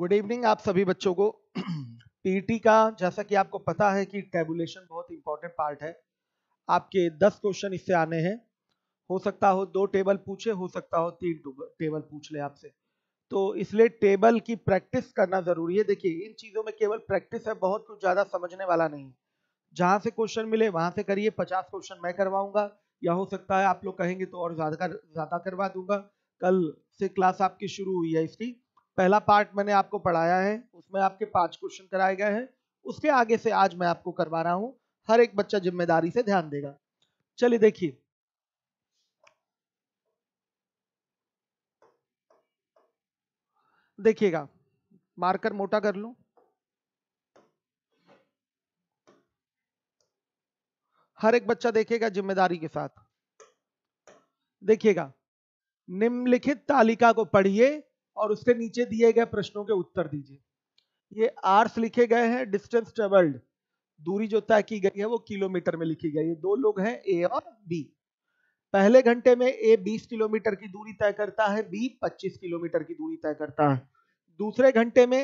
good evening आप सभी बच्चों को पीटी का जैसा कि आपको पता है कि टेबुलेशन बहुत इंपॉर्टेंट पार्ट है आपके दस क्वेश्चन इससे आने हैं हो सकता हो दो टेबल पूछे हो सकता हो तीन टेबल पूछ ले आपसे तो इसलिए टेबल की प्रैक्टिस करना जरूरी है देखिए इन चीज़ों में केवल प्रैक्टिस है बहुत कुछ ज़्यादा समझने वाला नहीं जहाँ से क्वेश्चन मिले वहां से करिए पचास क्वेश्चन मैं करवाऊंगा या हो सकता है आप लोग कहेंगे तो और ज़्यादा ज़्यादा करवा दूंगा कल से क्लास आपकी शुरू हुई है इसकी पहला पार्ट मैंने आपको पढ़ाया है उसमें आपके पांच क्वेश्चन कराए गए हैं उसके आगे से आज मैं आपको करवा रहा हूं हर एक बच्चा जिम्मेदारी से ध्यान देगा चलिए देखिए देखिएगा मार्कर मोटा कर लू हर एक बच्चा देखेगा जिम्मेदारी के साथ देखिएगा निम्नलिखित तालिका को पढ़िए और उसके नीचे दिए गए प्रश्नों के उत्तर दीजिए ये आर्स लिखे गए हैं डिस्टेंस ट्रेवल्ड दूरी जो तय की गई है वो किलोमीटर में लिखी गई है दो लोग हैं ए और बी पहले घंटे में ए 20 किलोमीटर की दूरी तय करता है बी 25 किलोमीटर की दूरी तय करता है दूसरे घंटे में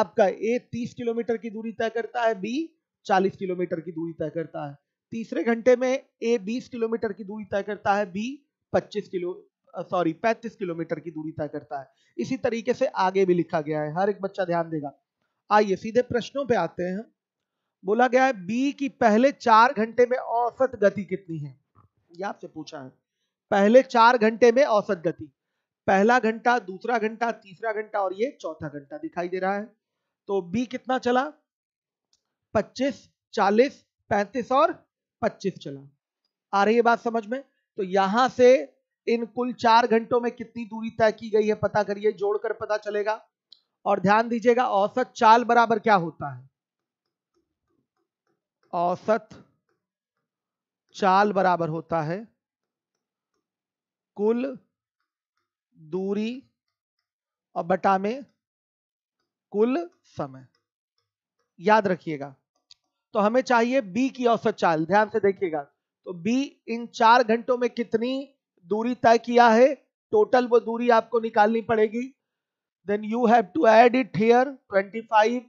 आपका ए 30 किलोमीटर की दूरी तय करता है बी 40 किलोमीटर की दूरी तय करता है तीसरे घंटे में ए 20 किलोमीटर की दूरी तय करता है बी 25 किलो सॉरी पैंतीस किलोमीटर की दूरी तय करता है इसी तरीके से आगे भी लिखा गया है हर एक बच्चा ध्यान देगा आइए सीधे प्रश्नों पे आते हैं बोला गया है बी की पहले चार घंटे में औसत गति कितनी है ये आपसे पूछा है पहले चार घंटे में औसत गति पहला घंटा दूसरा घंटा तीसरा घंटा और ये चौथा घंटा दिखाई दे रहा है तो बी कितना चला 25, 40, 35 और 25 चला आ रही है बात समझ में तो यहां से इन कुल चार घंटों में कितनी दूरी तय की गई है पता करिए जोड़कर पता चलेगा और ध्यान दीजिएगा औसत चाल बराबर क्या होता है औसत चाल बराबर होता है कुल दूरी और बटा में कुल समय याद रखिएगा तो हमें चाहिए बी की औसत चाल ध्यान से देखिएगा तो बी इन चार घंटों में कितनी दूरी तय किया है टोटल वो दूरी आपको निकालनी पड़ेगी then you have to add it here 25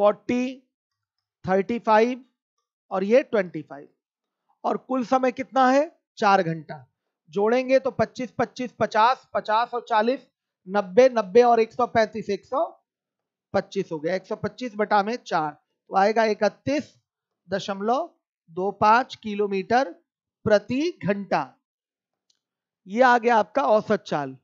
40 35 और ये 25 और कुल समय कितना है चार घंटा जोड़ेंगे तो 25 25 50 50 और 40 90 90 और 135 125 हो गया 125 बटा में चार तो आएगा इकतीस दशमलव दो पांच किलोमीटर प्रति घंटा ये आ गया आपका औसत चाल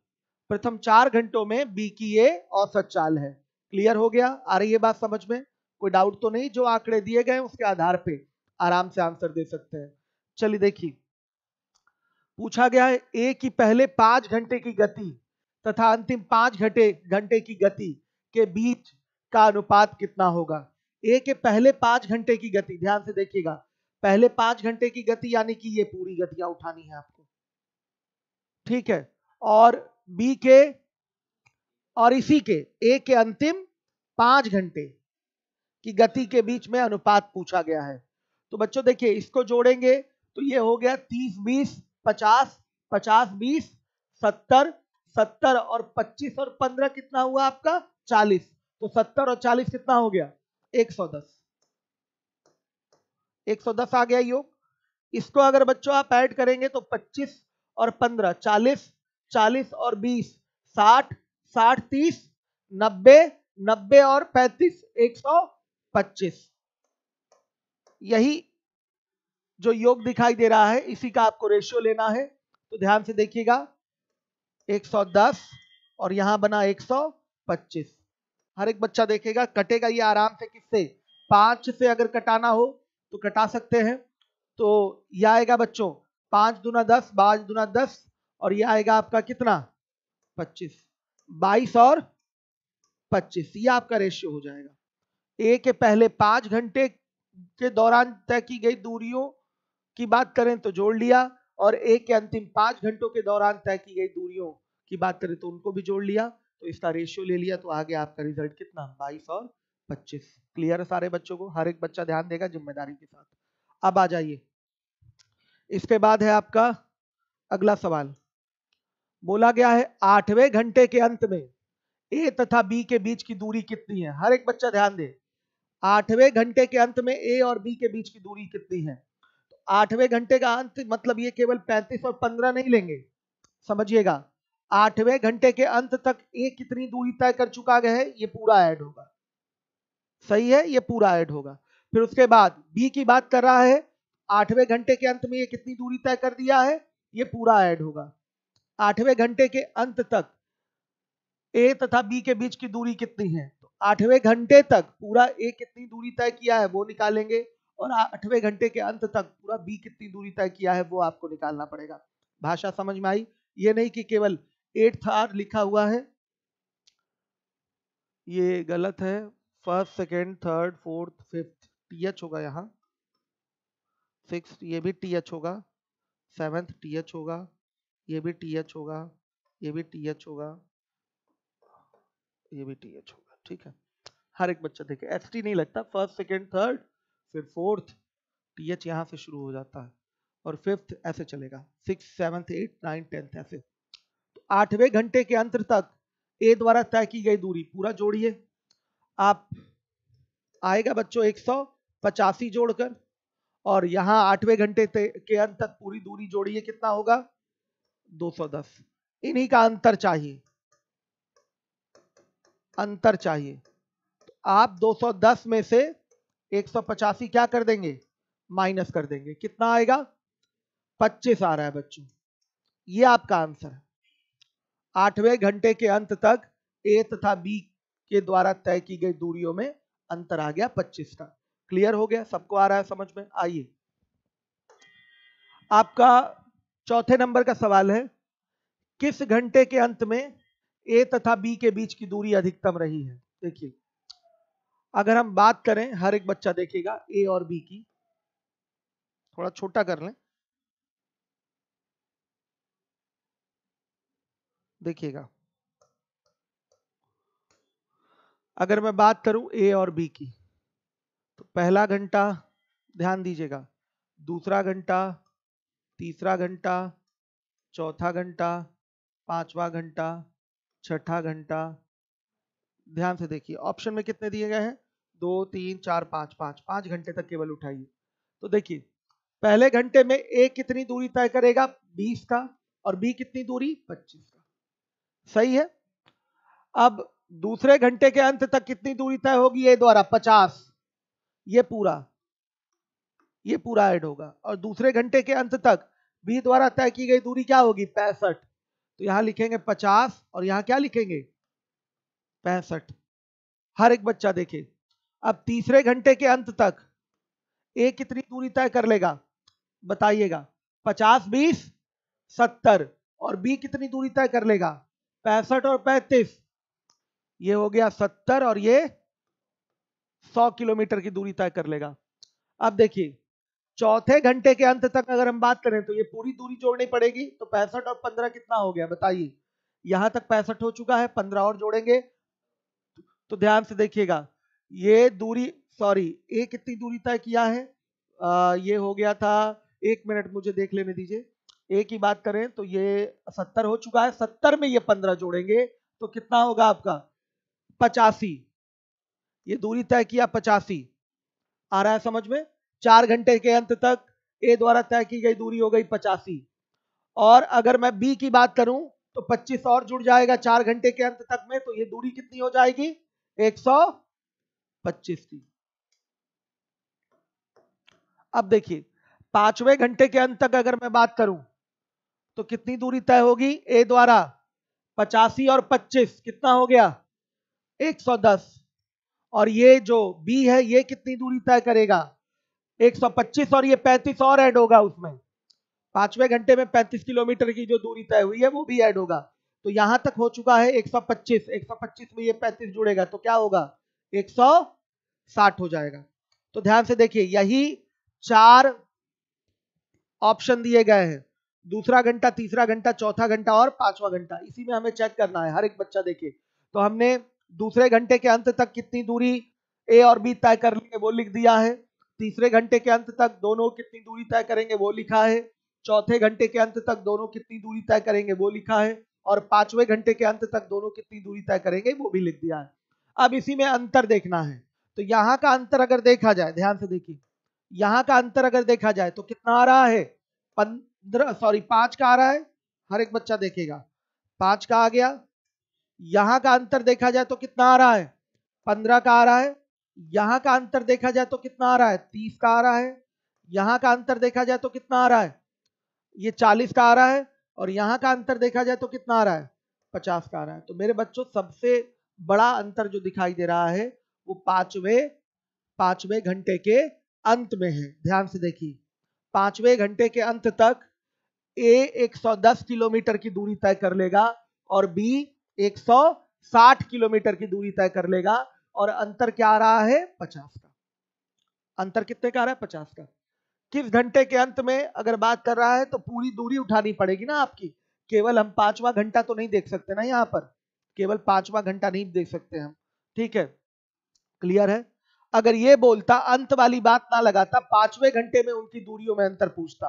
प्रथम चार घंटों में बी की ये औसत चाल है क्लियर हो गया आ रही है बात समझ में कोई डाउट तो नहीं जो आंकड़े दिए गए उसके आधार पे आराम से आंसर दे सकते हैं चलिए देखिए पूछा गया है ए की पहले पांच घंटे की गति तथा अंतिम पांच घंटे घंटे की गति के बीच का अनुपात कितना होगा ए के पहले पांच घंटे की गति ध्यान से देखिएगा पहले पांच घंटे की गति यानी कि ये पूरी गतियां उठानी है आपको ठीक है और बी के और इसी के ए के अंतिम पांच घंटे की गति के बीच में अनुपात पूछा गया है तो बच्चों देखिए इसको जोड़ेंगे तो ये हो गया तीस बीस पचास पचास बीस सत्तर सत्तर और पच्चीस और पंद्रह कितना हुआ आपका चालीस तो सत्तर और चालीस कितना हो गया एक सौ दस एक सौ दस आ गया योग इसको अगर बच्चों आप ऐड करेंगे तो पच्चीस और पंद्रह चालीस चालीस और बीस साठ साठ तीस नब्बे नब्बे और पैंतीस एक सौ पच्चीस यही जो योग दिखाई दे रहा है इसी का आपको रेशियो लेना है तो ध्यान से देखिएगा 110 और यहां बना 125 हर एक बच्चा देखेगा कटेगा ये आराम से किससे पांच से अगर कटाना हो तो कटा सकते हैं तो यह आएगा बच्चों पांच दूना दस बाईस दूना दस और ये आएगा आपका कितना पच्चीस बाईस और पच्चीस ये आपका रेशियो हो जाएगा ए के पहले पांच घंटे के दौरान तय की गई दूरियों की बात करें तो जोड़ लिया और ए के अंतिम पांच घंटों के दौरान तय की गई दूरियों की बात करें तो उनको भी जोड़ लिया तो इसका रेशियो ले लिया तो आगे आपका रिजल्ट कितना बाईस और पच्चीस क्लियर है सारे बच्चों को हर एक बच्चा ध्यान देगा जिम्मेदारी के साथ अब आ जाइए इसके बाद है आपका अगला सवाल बोला गया है आठवें घंटे के अंत में ए तथा बी के बीच की दूरी कितनी है हर एक बच्चा ध्यान दे आठवें घंटे के अंत में ए और बी के बीच की दूरी कितनी है तो आठवें घंटे का अंत मतलब ये केवल 35 और 15 नहीं लेंगे समझिएगा आठवें घंटे के अंत तक ए कितनी दूरी तय कर चुका गया है ये पूरा ऐड होगा सही है ये पूरा ऐड होगा फिर उसके बाद बी की बात कर रहा है आठवें घंटे के अंत में ये कितनी दूरी तय कर दिया है ये पूरा ऐड होगा आठवें घंटे के अंत तक ए तथा बी के बीच की दूरी कितनी है तो आठवें घंटे तक पूरा ए कितनी दूरी तय किया है वो निकालेंगे और आठवें घंटे के अंत तक पूरा बी कितनी दूरी तय किया है वो आपको निकालना पड़ेगा भाषा समझ में आई ये नहीं कि केवल एट्थ आर लिखा हुआ है ये गलत है first second third fourth fifth T H होगा यहाँ सिक्स ये भी टी एच होगा सेवेंथ टी एच होगा ये भी टी एच होगा ये भी टी एच होगा ये भी टी एच होगा ठीक है हर एक बच्चा देखे एस टी नहीं लगता फर्स्ट सेकेंड थर्ड फिर फोर्थ टी एच यहाँ से शुरू हो जाता है और फिफ्थ ऐसे चलेगा six seventh eight nine tenth ऐसे तो आठवें घंटे के अंत तक ए द्वारा तय की गई दूरी पूरा जोड़िए आप आएगा बच्चों एक सौ पचासी जोड़कर और यहां आठवें घंटे के अंत तक पूरी दूरी जोड़िए कितना होगा 210 इन्हीं का अंतर चाहिए अंतर चाहिए तो आप 210 में से एक क्या कर देंगे माइनस कर देंगे कितना आएगा 25 आ रहा है बच्चों ये आपका आंसर है आठवें घंटे के अंत तक ए तथा बी के द्वारा तय की गई दूरियों में अंतर आ गया 25 का क्लियर हो गया सबको आ रहा है समझ में आइए आपका चौथे नंबर का सवाल है किस घंटे के अंत में ए तथा बी के बीच की दूरी अधिकतम रही है देखिए अगर हम बात करें हर एक बच्चा देखेगा ए और बी की थोड़ा छोटा कर लें देखिएगा अगर मैं बात करूं ए और बी की पहला घंटा ध्यान दीजिएगा दूसरा घंटा तीसरा घंटा चौथा घंटा पांचवा घंटा छठा घंटा ध्यान से देखिए ऑप्शन में कितने दिए गए हैं दो तीन चार पांच पांच पांच घंटे तक केवल उठाइए तो देखिए पहले घंटे में ए कितनी दूरी तय करेगा बीस का और बी कितनी दूरी पच्चीस का सही है अब दूसरे घंटे के अंत तक कितनी दूरी तय होगी ए द्वारा पचास ये पूरा ये पूरा ऐड होगा और दूसरे घंटे के अंत तक बी द्वारा तय की गई दूरी क्या होगी पैंसठ तो यहां लिखेंगे पचास और यहां क्या लिखेंगे पैंसठ हर एक बच्चा देखे अब तीसरे घंटे के अंत तक ए कितनी दूरी तय कर लेगा बताइएगा पचास बीस सत्तर और बी कितनी दूरी तय कर लेगा पैंसठ और पैंतीस ये हो गया सत्तर और ये सौ किलोमीटर की दूरी तय कर लेगा अब देखिए चौथे घंटे के अंत तक अगर हम बात करें तो ये पूरी दूरी जोड़नी पड़ेगी तो पैंसठ और पंद्रह कितना हो गया बताइए यहां तक पैंसठ हो चुका है पंद्रह और जोड़ेंगे तो ध्यान से देखिएगा ये दूरी सॉरी ये कितनी दूरी तय किया है आ, ये हो गया था एक मिनट मुझे देख लेने दीजिए एक ही बात करें तो ये सत्तर हो चुका है सत्तर में ये पंद्रह जोड़ेंगे तो कितना होगा आपका पचासी ये दूरी तय किया पचासी आ रहा है समझ में चार घंटे के अंत तक ए द्वारा तय की गई दूरी हो गई पचासी और अगर मैं बी की बात करूं तो 25 और जुड़ जाएगा चार घंटे के अंत तक में तो ये दूरी कितनी हो जाएगी 125 की अब देखिए पांचवें घंटे के अंत तक अगर मैं बात करूं तो कितनी दूरी तय होगी ए द्वारा पचासी और 25 कितना हो गया 110 और ये जो बी है ये कितनी दूरी तय करेगा 125 और ये 35 और ऐड होगा उसमें पांचवें घंटे में 35 किलोमीटर की जो दूरी तय हुई है वो भी ऐड होगा तो यहां तक हो चुका है 125 125 में ये 35 जुड़ेगा तो क्या होगा 160 हो जाएगा तो ध्यान से देखिए यही चार ऑप्शन दिए गए हैं दूसरा घंटा तीसरा घंटा चौथा घंटा और पांचवा घंटा इसी में हमें चेक करना है हर एक बच्चा देखिए तो हमने दूसरे घंटे के अंत तक कितनी दूरी ए और बी तय कर लेंगे वो लिख दिया है तीसरे घंटे के अंत तक दोनों कितनी दूरी तय करेंगे वो लिखा है चौथे घंटे के अंत तक दोनों कितनी दूरी तय करेंगे वो लिखा है और पांचवें घंटे के अंत तक दोनों कितनी दूरी तय करेंगे वो भी लिख दिया है अब इसी में अंतर देखना है तो यहाँ का अंतर अगर देखा जाए ध्यान से देखिए यहाँ का अंतर अगर देखा जाए तो कितना आ रहा है पंद्रह सॉरी पांच का आ रहा है हर एक बच्चा देखेगा पांच का आ गया यहां का अंतर देखा जाए तो कितना आ रहा है पंद्रह का आ रहा है यहां का अंतर देखा जाए तो कितना आ रहा है तीस का आ रहा है यहां का अंतर देखा जाए तो कितना आ रहा है ये चालीस का आ रहा है और यहां का अंतर देखा जाए तो कितना आ रहा है पचास का आ रहा है तो मेरे बच्चों सबसे बड़ा अंतर जो दिखाई दे रहा है वो पांचवे पांचवे घंटे के अंत में है ध्यान से देखिए पांचवें घंटे के अंत तक ए 110 किलोमीटर की दूरी तय कर लेगा और बी 160 किलोमीटर की दूरी तय कर लेगा और अंतर क्या आ रहा है 50 का अंतर कितने का आ रहा है 50 का किस घंटे के अंत में अगर बात कर रहा है तो पूरी दूरी उठानी पड़ेगी ना आपकी केवल हम पांचवा घंटा तो नहीं देख सकते ना यहाँ पर केवल पांचवा घंटा नहीं देख सकते हम ठीक है क्लियर है अगर ये बोलता अंत वाली बात ना लगाता पांचवें घंटे में उनकी दूरियों में अंतर पूछता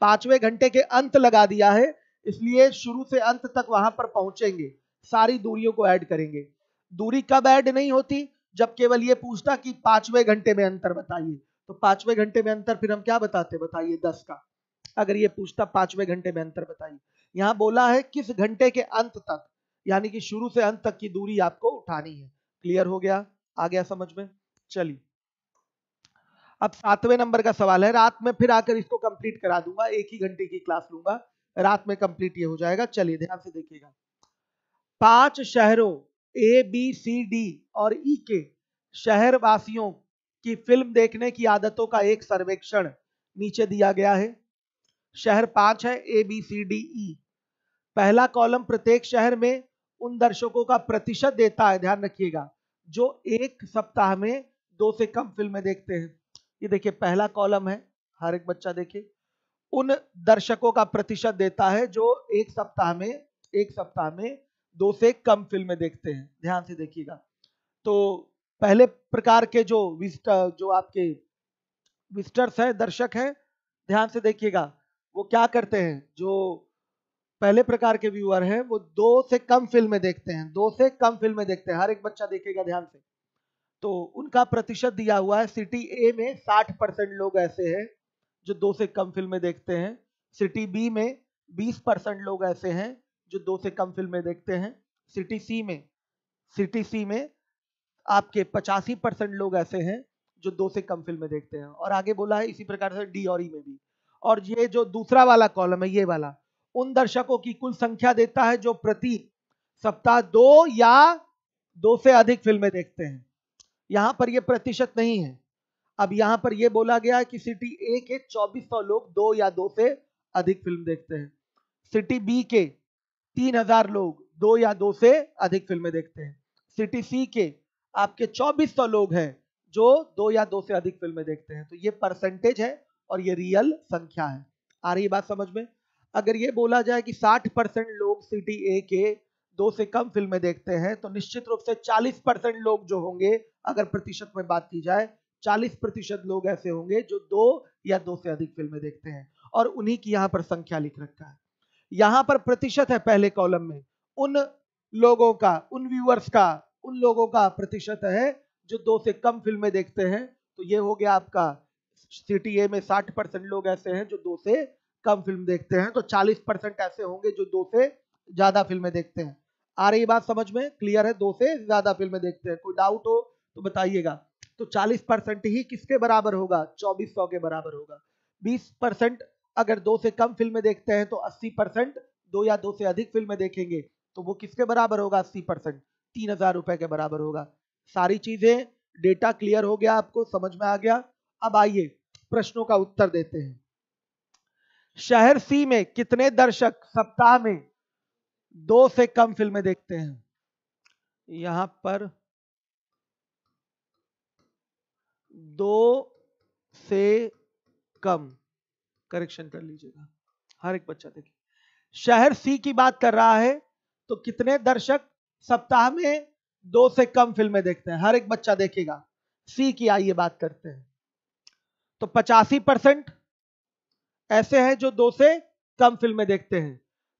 पांचवें घंटे के अंत लगा दिया है इसलिए शुरू से अंत तक वहां पर पहुंचेंगे सारी दूरियों को ऐड करेंगे दूरी कब ऐड नहीं होती जब केवल ये पूछता कि पांचवें घंटे में अंतर बताइए तो पांचवें घंटे में अंतर फिर हम क्या बताते बताइए दस का अगर ये पूछता पांचवें घंटे में अंतर बताइए यहां बोला है किस घंटे के अंत तक यानी कि शुरू से अंत तक की दूरी आपको उठानी है क्लियर हो गया आ गया समझ में चलिए अब सातवें नंबर का सवाल है रात में फिर आकर इसको कंप्लीट करा दूंगा एक ही घंटे की क्लास लूंगा रात में कंप्लीट ये हो जाएगा चलिए ध्यान से देखिएगा पांच शहरों ए बी सी डी और ई e के शहरवासियों की फिल्म देखने की आदतों का एक सर्वेक्षण नीचे दिया गया है शहर पांच है A B C D E पहला कॉलम प्रत्येक शहर में उन दर्शकों का प्रतिशत देता है ध्यान रखिएगा जो एक सप्ताह में दो से कम फिल्में देखते हैं ये देखिए पहला कॉलम है हर एक बच्चा देखे उन दर्शकों का प्रतिशत देता है जो एक सप्ताह में एक सप्ताह में दो से कम फिल्में देखते हैं ध्यान से देखिएगा तो पहले प्रकार के जो विस्टर जो आपके विस्टर्स हैं दर्शक हैं ध्यान से देखिएगा वो क्या करते हैं जो पहले प्रकार के व्यूअर हैं वो दो से कम फिल्में देखते हैं दो से कम फिल्में देखते हैं हर एक बच्चा देखेगा ध्यान से तो उनका प्रतिशत दिया हुआ है सिटी ए में 60 परसेंट लोग ऐसे हैं जो दो से कम फिल्में देखते हैं सिटी बी में 20 परसेंट लोग ऐसे हैं जो दो से कम फिल्में देखते हैं सिटी सी में सिटी सी में आपके पचासी परसेंट लोग ऐसे हैं जो दो से कम फिल्में देखते हैं और आगे बोला है इसी प्रकार से डी और ई में भी और ये जो दूसरा वाला कॉलम है ये वाला उन दर्शकों की कुल संख्या देता है जो प्रति सप्ताह दो या दो से अधिक फिल्में देखते हैं यहां पर ये प्रतिशत नहीं है अब यहां पर यह बोला गया है कि सिटी ए के 2400 लोग दो या दो से अधिक फिल्म देखते हैं सिटी बी के तीन हजार लोग दो या दो से अधिक फिल्में देखते हैं सिटी सी के आपके चौबीस सौ लोग हैं जो दो या दो से अधिक फिल्में देखते हैं तो ये परसेंटेज है और ये रियल संख्या है आ रही बात समझ में अगर ये बोला जाए कि 60 परसेंट लोग सिटी ए के दो से कम फिल्में देखते हैं तो निश्चित रूप से 40 परसेंट लोग जो होंगे अगर प्रतिशत में बात की जाए 40 प्रतिशत लोग ऐसे होंगे जो दो या दो से अधिक फिल्में देखते हैं और उन्हीं की यहाँ पर संख्या लिख रखा है यहां पर प्रतिशत है पहले कॉलम में उन लोगों का उन व्यूअर्स का उन लोगों का प्रतिशत है जो दो से कम फिल्में देखते हैं तो ये हो गया आपका सिटी ए में साठ परसेंट लोग ऐसे हैं जो दो से कम फिल्म देखते हैं तो चालीस परसेंट ऐसे होंगे जो दो से ज्यादा फिल्में देखते हैं आ रही बात समझ में क्लियर है दो से ज्यादा फिल्में देखते हैं कोई डाउट हो तो बताइएगा तो 40 परसेंट ही किसके बराबर होगा 2400 के बराबर होगा 20 परसेंट अगर दो से कम फिल्में देखते हैं तो 80 परसेंट दो या दो से अधिक फिल्में देखेंगे तो वो किसके बराबर होगा 80 परसेंट तीन हजार रुपए के बराबर होगा सारी चीजें डेटा क्लियर हो गया आपको समझ में आ गया अब आइए प्रश्नों का उत्तर देते हैं शहर सी में कितने दर्शक सप्ताह में दो से कम फिल्में देखते हैं यहां पर दो से कम करेक्शन कर लीजिएगा हर एक बच्चा देखिए शहर सी की बात कर रहा है तो कितने दर्शक सप्ताह में दो से कम फिल्में देखते हैं हर एक बच्चा देखेगा सी की आइए बात करते हैं तो पचासी परसेंट ऐसे हैं जो दो से कम फिल्में देखते हैं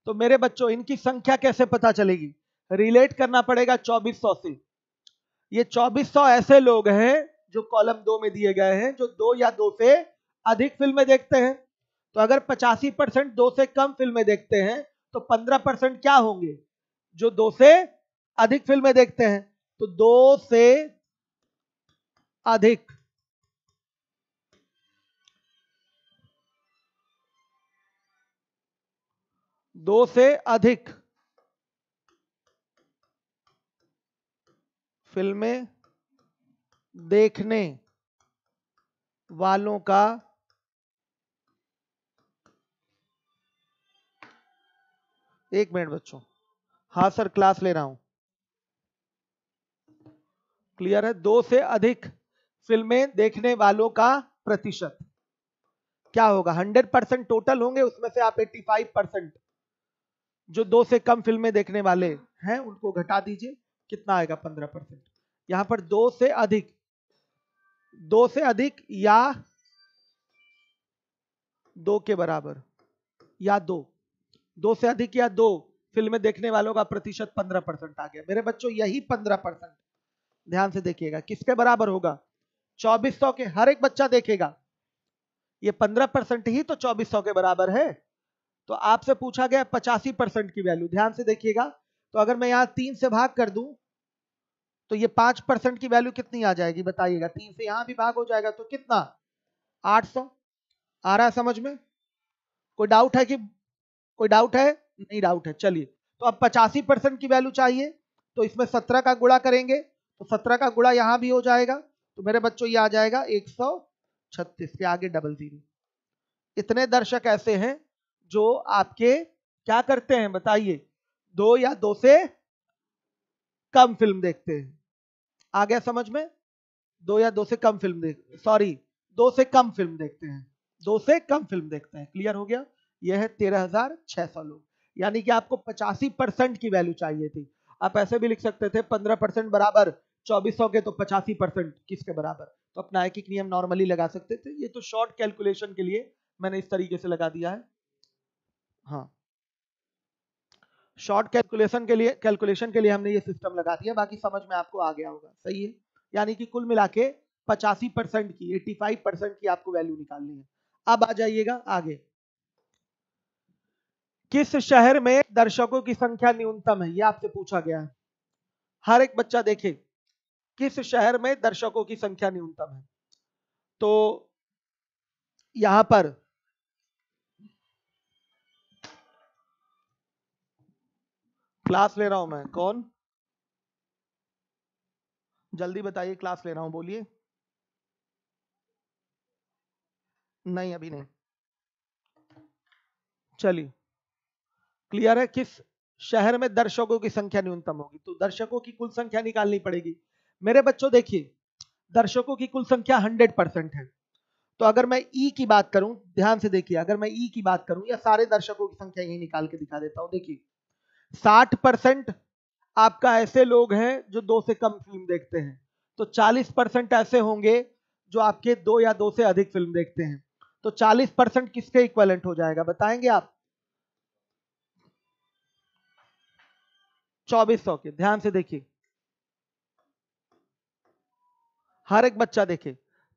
तो मेरे बच्चों इनकी संख्या कैसे पता चलेगी रिलेट करना पड़ेगा 2400 से ये 2400 ऐसे लोग हैं जो कॉलम दो में दिए गए हैं जो दो या दो से अधिक फिल्में देखते हैं तो अगर पचासी परसेंट दो से कम फिल्में देखते हैं तो पंद्रह परसेंट क्या होंगे जो दो से अधिक फिल्में देखते हैं तो दो से अधिक दो से अधिक फिल्में देखने वालों का एक मिनट बच्चों हाँ सर क्लास ले रहा हूं क्लियर है दो से अधिक फिल्में देखने वालों का प्रतिशत क्या होगा 100 परसेंट टोटल होंगे उसमें से आप 85 परसेंट जो दो से कम फिल्में देखने वाले हैं उनको घटा दीजिए कितना आएगा 15 परसेंट यहां पर दो से अधिक दो से अधिक या दो के बराबर या दो दो से अधिक या दो फिल्में देखने वालों का प्रतिशत पंद्रह परसेंट आ गया मेरे बच्चों यही पंद्रह परसेंट ध्यान से देखिएगा किसके बराबर होगा चौबीस सौ के हर एक बच्चा देखेगा ये पंद्रह परसेंट ही तो चौबीस सौ के बराबर है तो आपसे पूछा गया पचासी परसेंट की वैल्यू ध्यान से देखिएगा तो अगर मैं यहाँ तीन से भाग कर दू तो ये पांच परसेंट की वैल्यू कितनी आ जाएगी बताइएगा तीन से यहां भी भाग हो जाएगा तो कितना आठ सौ आ रहा है समझ में कोई डाउट है कि कोई डाउट है नहीं डाउट है चलिए तो अब पचासी परसेंट की वैल्यू चाहिए तो इसमें सत्रह का गुड़ा करेंगे तो सत्रह का गुड़ा यहाँ भी हो जाएगा तो मेरे बच्चों ये आ जाएगा एक सौ छत्तीस के आगे डबल जीरो इतने दर्शक ऐसे हैं जो आपके क्या करते हैं बताइए दो या दो से कम फिल्म देखते हैं आ गया समझ में दो या दो से कम फिल्म देख सॉरी दो से कम फिल्म देखते हैं दो से कम फिल्म देखते हैं क्लियर हो गया यह है तेरह हजार छह सौ लोग यानी कि आपको पचासी परसेंट की वैल्यू चाहिए थी आप ऐसे भी लिख सकते थे पंद्रह परसेंट बराबर चौबीस सौ के तो पचासी परसेंट किसके बराबर तो अपना एक एक नियम नॉर्मली लगा सकते थे ये तो शॉर्ट कैलकुलेशन के लिए मैंने इस तरीके से लगा दिया है हाँ शॉर्ट कैलकुलेशन के लिए कैलकुलेशन के लिए हमने ये सिस्टम लगा दिया बाकी समझ में आपको आ गया होगा सही है यानी कि कुल मिला के पचासी परसेंट की एट्टी फाइव परसेंट की आपको वैल्यू निकालनी है अब आ जाइएगा आगे किस शहर में दर्शकों की संख्या न्यूनतम है यह आपसे पूछा गया है हर एक बच्चा देखे किस शहर में दर्शकों की संख्या न्यूनतम है तो यहां पर क्लास ले रहा हूं मैं कौन जल्दी बताइए क्लास ले रहा हूं बोलिए नहीं अभी नहीं चलिए क्लियर है किस शहर में दर्शकों की संख्या न्यूनतम होगी तो दर्शकों की कुल संख्या निकालनी पड़ेगी मेरे बच्चों देखिए दर्शकों की कुल संख्या 100 परसेंट है तो अगर मैं ई की बात करूं ध्यान से देखिए अगर मैं ई की बात करूं या सारे दर्शकों की संख्या यही निकाल के दिखा देता हूं देखिए 60 परसेंट आपका ऐसे लोग हैं जो दो से कम फिल्म देखते हैं तो 40 परसेंट ऐसे होंगे जो आपके दो या दो से अधिक फिल्म देखते हैं तो 40 परसेंट किसके इक्वलेंट हो जाएगा बताएंगे आप चौबीस सौ की ध्यान से देखिए हर एक बच्चा देखे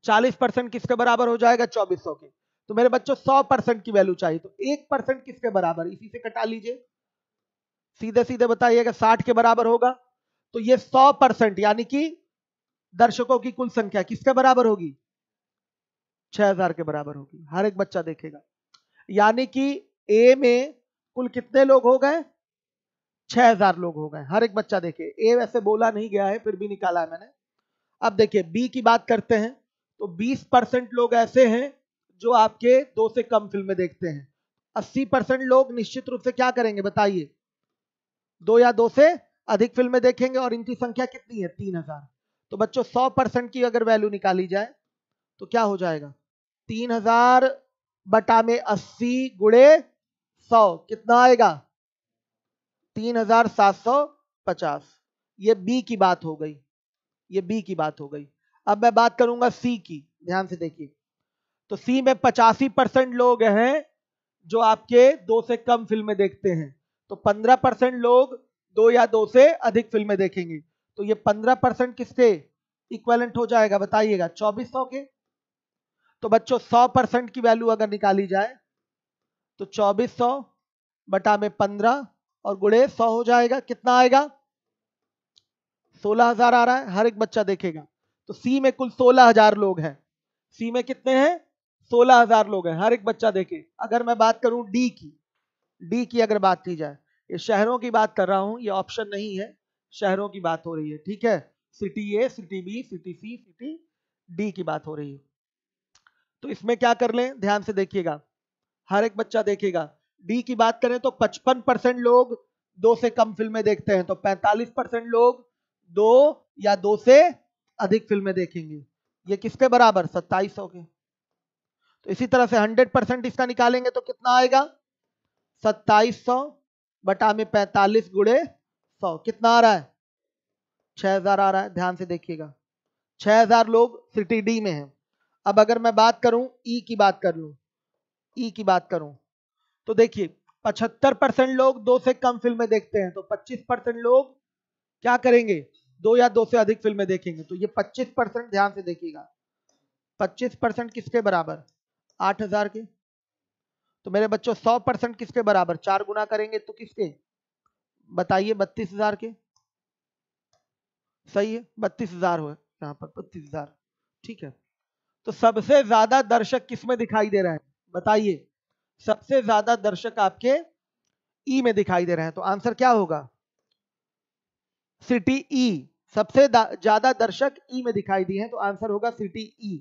चालीस परसेंट किसके बराबर हो जाएगा चौबीस सौ के तो मेरे बच्चों सौ परसेंट की वैल्यू चाहिए तो एक परसेंट किसके बराबर इसी से कटा लीजिए सीधे सीधे बताइएगा साठ के बराबर होगा तो ये सौ परसेंट यानी कि दर्शकों की कुल संख्या किसके बराबर होगी छह हजार के बराबर होगी हर एक बच्चा देखेगा यानी कि ए में कुल कितने लोग हो गए छह हजार लोग हो गए हर एक बच्चा देखिए ए वैसे बोला नहीं गया है फिर भी निकाला है मैंने अब देखिए बी की बात करते हैं तो बीस परसेंट लोग ऐसे हैं जो आपके दो से कम फिल्में देखते हैं अस्सी परसेंट लोग निश्चित रूप से क्या करेंगे बताइए दो या दो से अधिक फिल्में देखेंगे और इनकी संख्या कितनी है तीन हजार तो बच्चों सौ परसेंट की अगर वैल्यू निकाली जाए तो क्या हो जाएगा तीन हजार बटा में अस्सी गुड़े सौ कितना आएगा तीन हजार सात सौ पचास ये बी की बात हो गई ये बी की बात हो गई अब मैं बात करूंगा सी की ध्यान से देखिए तो सी में पचासी परसेंट लोग हैं जो आपके दो से कम फिल्में देखते हैं तो पंद्रह परसेंट लोग दो या दो से अधिक फिल्में देखेंगे तो ये पंद्रह परसेंट किसके इक्वेलेंट हो जाएगा बताइएगा चौबीस सौ के तो बच्चों सौ परसेंट की वैल्यू अगर निकाली जाए तो चौबीस सौ बटा में पंद्रह और गुड़े सौ हो जाएगा कितना आएगा सोलह हजार आ रहा है हर एक बच्चा देखेगा तो सी में कुल सोलह हजार लोग हैं सी में कितने हैं सोलह हजार लोग हैं हर एक बच्चा देखे अगर मैं बात करूं डी की डी की अगर बात की जाए ये शहरों की बात कर रहा हूं ये ऑप्शन नहीं है शहरों की बात हो रही है ठीक है city A city B city C city D की बात हो रही है तो इसमें क्या कर लें ध्यान से देखिएगा हर एक बच्चा देखेगा डी की बात करें तो 55 परसेंट लोग दो से कम फिल्में देखते हैं तो 45 परसेंट लोग दो या दो से अधिक फिल्में देखेंगे ये किसके बराबर सत्ताईस के तो इसी तरह से 100 परसेंट इसका निकालेंगे तो कितना आएगा सत्ताईस सौ बटा में पैंतालीस गुड़े सौ कितना आ रहा है 6000 आ रहा है ध्यान से देखिएगा 6000 लोग सिटी डी में हैं अब अगर मैं बात करूं ई e की बात कर लू ई e की बात करूं तो देखिए पचहत्तर परसेंट लोग दो से कम फिल्में देखते हैं तो पच्चीस परसेंट लोग क्या करेंगे दो या दो से अधिक फिल्में देखेंगे तो ये पच्चीस परसेंट ध्यान से देखिएगा पच्चीस परसेंट किसके बराबर आठ हजार के तो मेरे बच्चों सौ परसेंट किसके बराबर चार गुना करेंगे तो किसके बताइए बत्तीस हजार के सही है बत्तीस हजार हो यहाँ पर बत्तीस हजार ठीक है तो सबसे ज्यादा दर्शक किसमें दिखाई दे रहा है बताइए सबसे ज्यादा दर्शक आपके ई में दिखाई दे रहे हैं तो आंसर क्या होगा सिटी ई सबसे ज्यादा दर्शक ई में दिखाई दिए हैं तो आंसर होगा सिटी ई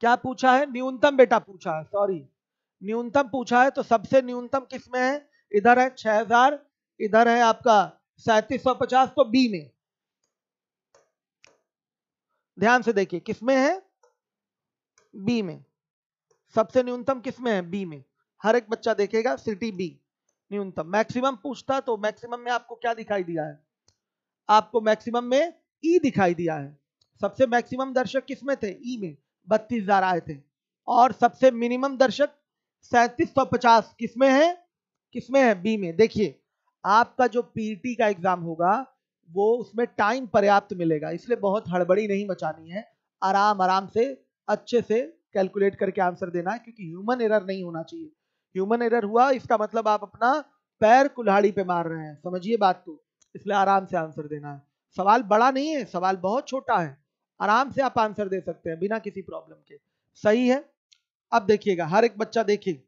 क्या पूछा है न्यूनतम बेटा पूछा है सॉरी न्यूनतम पूछा है तो सबसे न्यूनतम किस में है इधर है 6000 इधर है आपका सैतीस सौ पचास तो बी में ध्यान से देखिए किसमें है बी में सबसे न्यूनतम किसमें है बी में हर एक बच्चा देखेगा सिटी बी न्यूनतम मैक्सिमम पूछता तो मैक्सिमम में आपको क्या दिखाई दिया है आपको मैक्सिमम में ई e दिखाई दिया है सबसे मैक्सिमम दर्शक में थे ई e में बत्तीस हजार आए थे और सबसे मिनिमम दर्शक सैतीस सौ पचास किसमें है किसमें है बी में देखिए आपका जो पीटी e का एग्जाम होगा वो उसमें टाइम पर्याप्त मिलेगा इसलिए बहुत हड़बड़ी नहीं मचानी है आराम आराम से अच्छे से कैलकुलेट करके आंसर देना है क्योंकि ह्यूमन एरर नहीं होना चाहिए ह्यूमन एरर हुआ इसका मतलब आप अपना पैर कुल्हाड़ी पे मार रहे हैं समझिए बात को इसलिए आराम से आंसर देना है सवाल बड़ा नहीं है सवाल बहुत छोटा है आराम से आप आंसर दे सकते हैं बिना किसी प्रॉब्लम के सही है अब देखिएगा हर एक बच्चा देखिए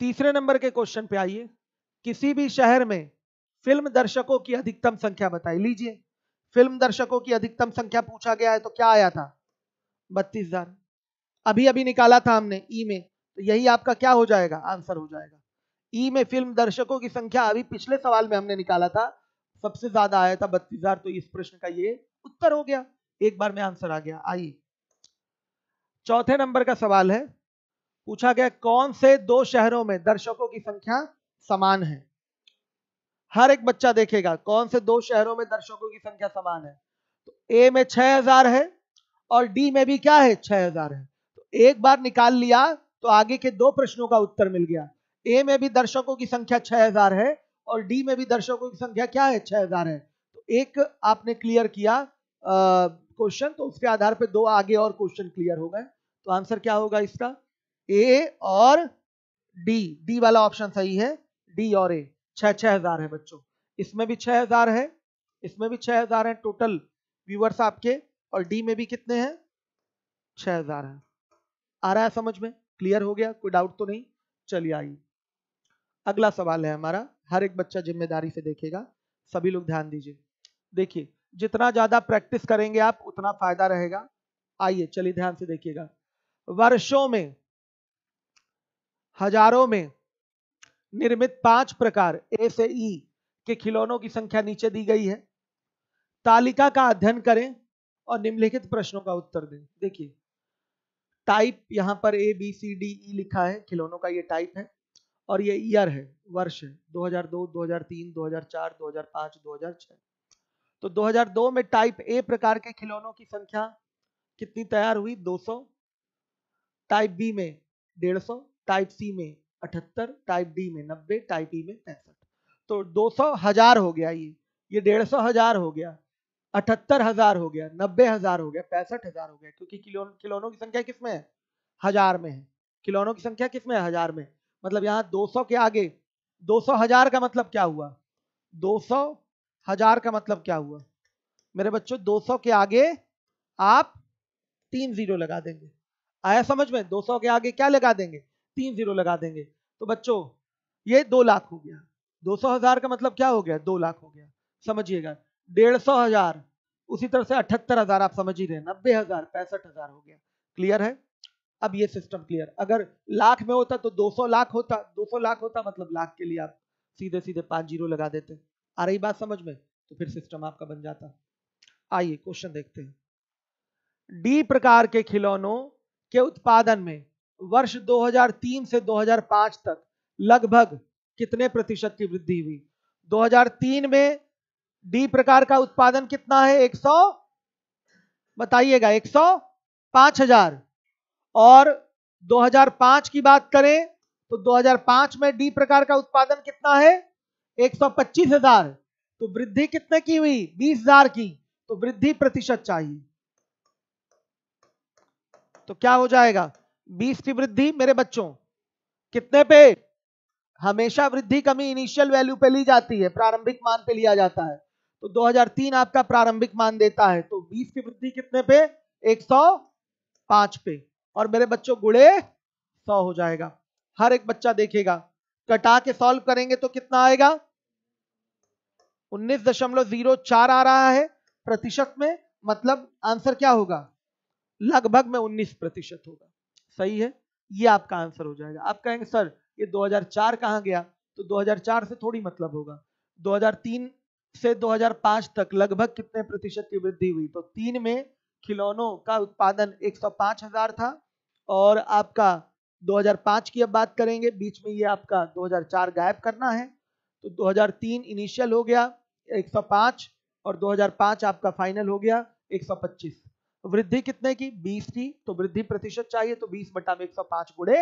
तीसरे नंबर के क्वेश्चन पे आइए किसी भी शहर में फिल्म दर्शकों की अधिकतम संख्या बताई लीजिए फिल्म दर्शकों की अधिकतम संख्या पूछा गया है तो क्या आया था बत्तीस हजार अभी अभी निकाला था हमने ई में तो यही आपका क्या हो जाएगा आंसर हो जाएगा ई में फिल्म दर्शकों की संख्या अभी पिछले सवाल में हमने निकाला था सबसे ज्यादा आया था बत्तीस हजार तो इस प्रश्न का ये उत्तर हो गया एक बार में आंसर आ गया आइए चौथे नंबर का सवाल है पूछा गया कौन से दो शहरों में दर्शकों की संख्या समान है हर एक बच्चा देखेगा कौन से दो शहरों में दर्शकों की संख्या समान है तो ए में छह हजार है और डी में भी क्या है छह हजार है तो एक बार निकाल लिया तो आगे के दो प्रश्नों का उत्तर मिल गया ए में भी दर्शकों की संख्या छह हजार है और डी में भी दर्शकों की संख्या क्या है छह हजार है तो एक आपने क्लियर किया क्वेश्चन तो उसके आधार पर दो आगे और क्वेश्चन क्लियर हो गए तो आंसर क्या होगा इसका ए और डी डी वाला ऑप्शन सही है डी और ए छह छह हजार है बच्चों इसमें भी छह हजार है इसमें भी छह हजार है टोटल व्यूवर्स आपके और डी में भी कितने हैं छह हजार है आ रहा है समझ में क्लियर हो गया कोई डाउट तो नहीं चलिए आइए अगला सवाल है हमारा हर एक बच्चा जिम्मेदारी से देखेगा सभी लोग ध्यान दीजिए देखिए जितना ज्यादा प्रैक्टिस करेंगे आप उतना फायदा रहेगा आइए चलिए ध्यान से देखिएगा वर्षों में हजारों में निर्मित पांच प्रकार ए से ई e के खिलौनों की संख्या नीचे दी गई है तालिका का अध्ययन करें और निम्नलिखित प्रश्नों का उत्तर दें देखिए टाइप यहाँ पर A B C D E लिखा है खिलौनों का ये टाइप है और ये ईयर है वर्ष है 2002, 2003, 2004, 2005, 2006 तो 2002 में टाइप ए प्रकार के खिलौनों की संख्या कितनी तैयार हुई 200 टाइप बी में 150 टाइप सी में 78 टाइप डी में 90 टाइप ई e में पैंसठ तो 200 हजार हो गया ये ये डेढ़ सौ हजार हो गया अठहत्तर हजार हो गया नब्बे हजार हो गया पैंसठ हजार हो गया क्योंकि किलोन की संख्या किसमें है हजार में है खिलौनों की संख्या किसमें है हजार में मतलब यहाँ 200 के आगे 200 हजार का मतलब क्या हुआ 200 हजार का मतलब क्या हुआ मेरे बच्चों 200 के आगे आप तीन जीरो लगा देंगे आया समझ में 200 के आगे क्या लगा देंगे तीन जीरो लगा देंगे तो बच्चों ये दो लाख हो गया दो सौ हजार का मतलब क्या हो गया दो लाख हो गया समझिएगा डेढ़ सौ हजार उसी तरह से अठहत्तर हजार आप समझ ही रहे नब्बे हजार पैंसठ हजार हो गया क्लियर है अब ये सिस्टम क्लियर अगर लाख में होता तो 200 लाख होता 200 लाख होता मतलब लाख के लिए आप सीधे सीधे पांच जीरो लगा देते आ रही बात समझ में तो फिर सिस्टम आपका बन जाता आइए क्वेश्चन देखते हैं डी प्रकार के खिलौनों के उत्पादन में वर्ष 2003 से 2005 तक लगभग कितने प्रतिशत की वृद्धि हुई 2003 में डी प्रकार का उत्पादन कितना है एक सौ बताइएगा एक सौ पांच हजार और 2005 की बात करें तो 2005 में डी प्रकार का उत्पादन कितना है एक सौ पच्चीस हजार तो वृद्धि कितने की हुई बीस हजार की तो वृद्धि प्रतिशत चाहिए तो क्या हो जाएगा बीस की वृद्धि मेरे बच्चों कितने पे हमेशा वृद्धि कमी इनिशियल वैल्यू पे ली जाती है प्रारंभिक मान पे लिया जाता है तो 2003 आपका प्रारंभिक मान देता है तो 20 की वृद्धि कितने पे 105 पे और मेरे बच्चों गुड़े 100 हो जाएगा हर एक बच्चा देखेगा कटा के सॉल्व करेंगे तो कितना आएगा 19.04 आ रहा है प्रतिशत में मतलब आंसर क्या होगा लगभग में 19 प्रतिशत होगा सही है ये आपका आंसर हो जाएगा आप कहेंगे सर ये 2004 हजार गया तो 2004 से थोड़ी मतलब होगा 2003 से 2005 तक लगभग कितने प्रतिशत की वृद्धि हुई तो तीन में खिलौनों का उत्पादन एक हजार था और आपका 2005 की अब बात करेंगे बीच में ये आपका 2004 गायब करना है तो 2003 इनिशियल हो गया 105 और 2005 आपका फाइनल हो गया 125 वृद्धि कितने की 20 की तो वृद्धि प्रतिशत चाहिए तो 20 बटा में एक सौ पांच गुड़े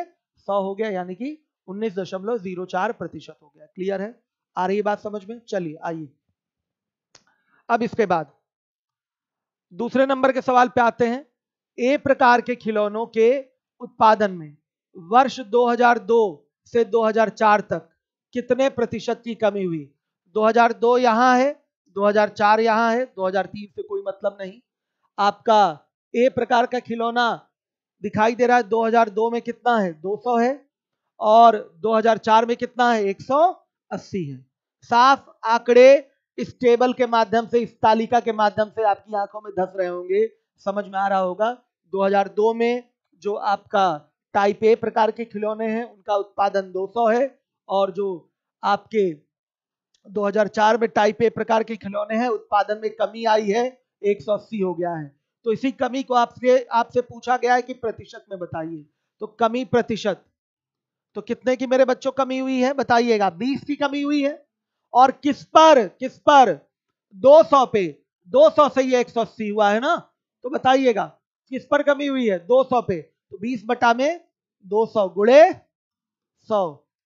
सौ हो गया यानी कि चार प्रतिशत हो गया क्लियर है आ रही बात समझ में चलिए आइए अब इसके बाद दूसरे नंबर के सवाल पे आते हैं ए प्रकार के खिलौनों के उत्पादन में वर्ष 2002 से 2004 तक कितने प्रतिशत की कमी हुई 2002 यहां है 2004 यहां है 2003 से कोई मतलब नहीं आपका ए प्रकार का खिलौना दिखाई दे रहा है 2002 में कितना है 200 है और 2004 में कितना है 180 है साफ आंकड़े इस टेबल के माध्यम से इस तालिका के माध्यम से आपकी आंखों में धस रहे होंगे समझ में आ रहा होगा 2002 में जो आपका टाइप ए प्रकार के खिलौने हैं उनका उत्पादन 200 है और जो आपके 2004 में टाइप ए प्रकार के खिलौने हैं उत्पादन में कमी आई है एक हो गया है तो इसी कमी को आपसे आपसे पूछा गया है कि प्रतिशत में बताइए तो कमी प्रतिशत तो कितने की मेरे बच्चों कमी हुई है बताइएगा 20 की कमी हुई है और किस पर किस पर 200 पे 200 से ये 180 हुआ है ना तो बताइएगा किस पर कमी हुई है 200 पे तो 20 बटा में 200 गुड़े सौ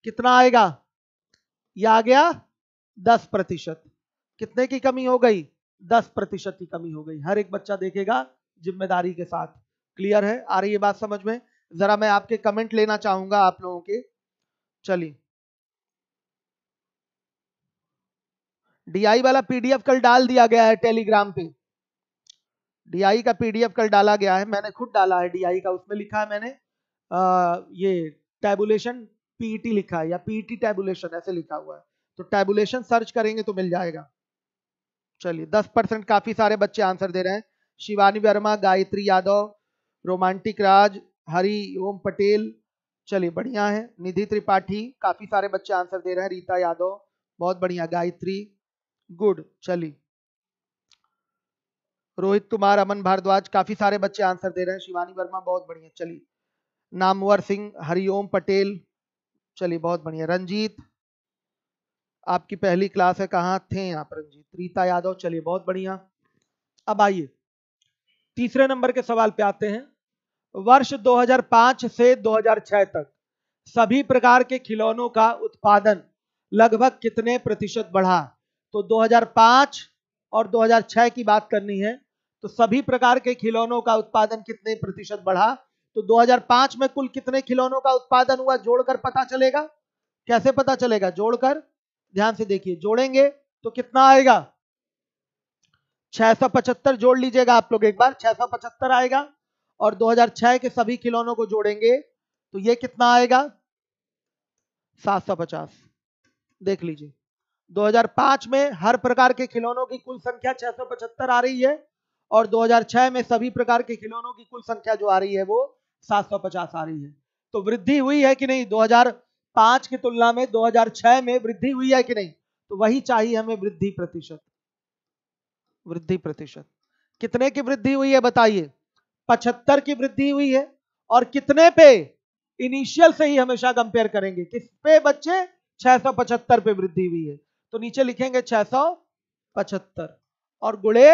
कितना आएगा ये आ गया 10 प्रतिशत कितने की कमी हो गई 10 प्रतिशत की कमी हो गई हर एक बच्चा देखेगा जिम्मेदारी के साथ क्लियर है आ रही है बात समझ में जरा मैं आपके कमेंट लेना चाहूंगा आप लोगों के चलिए डीआई वाला पीडीएफ कल डाल दिया गया है टेलीग्राम पे डीआई का पीडीएफ कल डाला गया है मैंने खुद डाला है डीआई का उसमें लिखा है मैंने आ, ये टैबुलेशन पीटी e लिखा है या पीटी टेबुलेशन e ऐसे लिखा हुआ है तो टैबुलेशन सर्च करेंगे तो मिल जाएगा चलिए दस परसेंट काफी सारे बच्चे आंसर दे रहे हैं शिवानी वर्मा गायत्री यादव रोमांटिक राज हरि ओम पटेल चलिए बढ़िया है निधि त्रिपाठी काफी सारे बच्चे आंसर दे रहे हैं रीता यादव बहुत बढ़िया गायत्री गुड चली रोहित कुमार अमन भारद्वाज काफी सारे बच्चे आंसर दे रहे हैं शिवानी वर्मा बहुत बढ़िया चली नामवर सिंह हरिओम पटेल चलिए बहुत बढ़िया रंजीत आपकी पहली क्लास है कहाँ थे आप रंजीत रीता यादव चलिए बहुत बढ़िया अब आइए तीसरे नंबर के सवाल पे आते हैं वर्ष 2005 से 2006 तक सभी प्रकार के खिलौनों का उत्पादन लगभग कितने प्रतिशत बढ़ा तो 2005 और 2006 की बात करनी है तो सभी प्रकार के खिलौनों का उत्पादन कितने प्रतिशत बढ़ा तो 2005 में कुल कितने खिलौनों का उत्पादन हुआ जोड़कर पता चलेगा कैसे पता चलेगा जोड़कर ध्यान से देखिए जोड़ेंगे तो कितना आएगा 675 जोड़ लीजिएगा आप लोग एक बार 675 आएगा और 2006 के सभी खिलौनों को जोड़ेंगे तो ये कितना आएगा 750 देख लीजिए 2005 में हर प्रकार के खिलौनों की कुल संख्या 675 आ रही है और 2006 में सभी प्रकार के खिलौनों की कुल संख्या जो आ रही है वो 750 आ रही है तो वृद्धि हुई है कि नहीं 2005 की तुलना में 2006 में वृद्धि हुई है कि नहीं तो वही चाहिए हमें वृद्धि प्रतिशत वृद्धि प्रतिशत कितने की वृद्धि हुई है बताइए पचहत्तर की वृद्धि हुई है और कितने पे इनिशियल से ही हमेशा कंपेयर करेंगे किस पे बच्चे छह पे वृद्धि हुई है तो नीचे लिखेंगे छह सौ पचहत्तर और गुड़े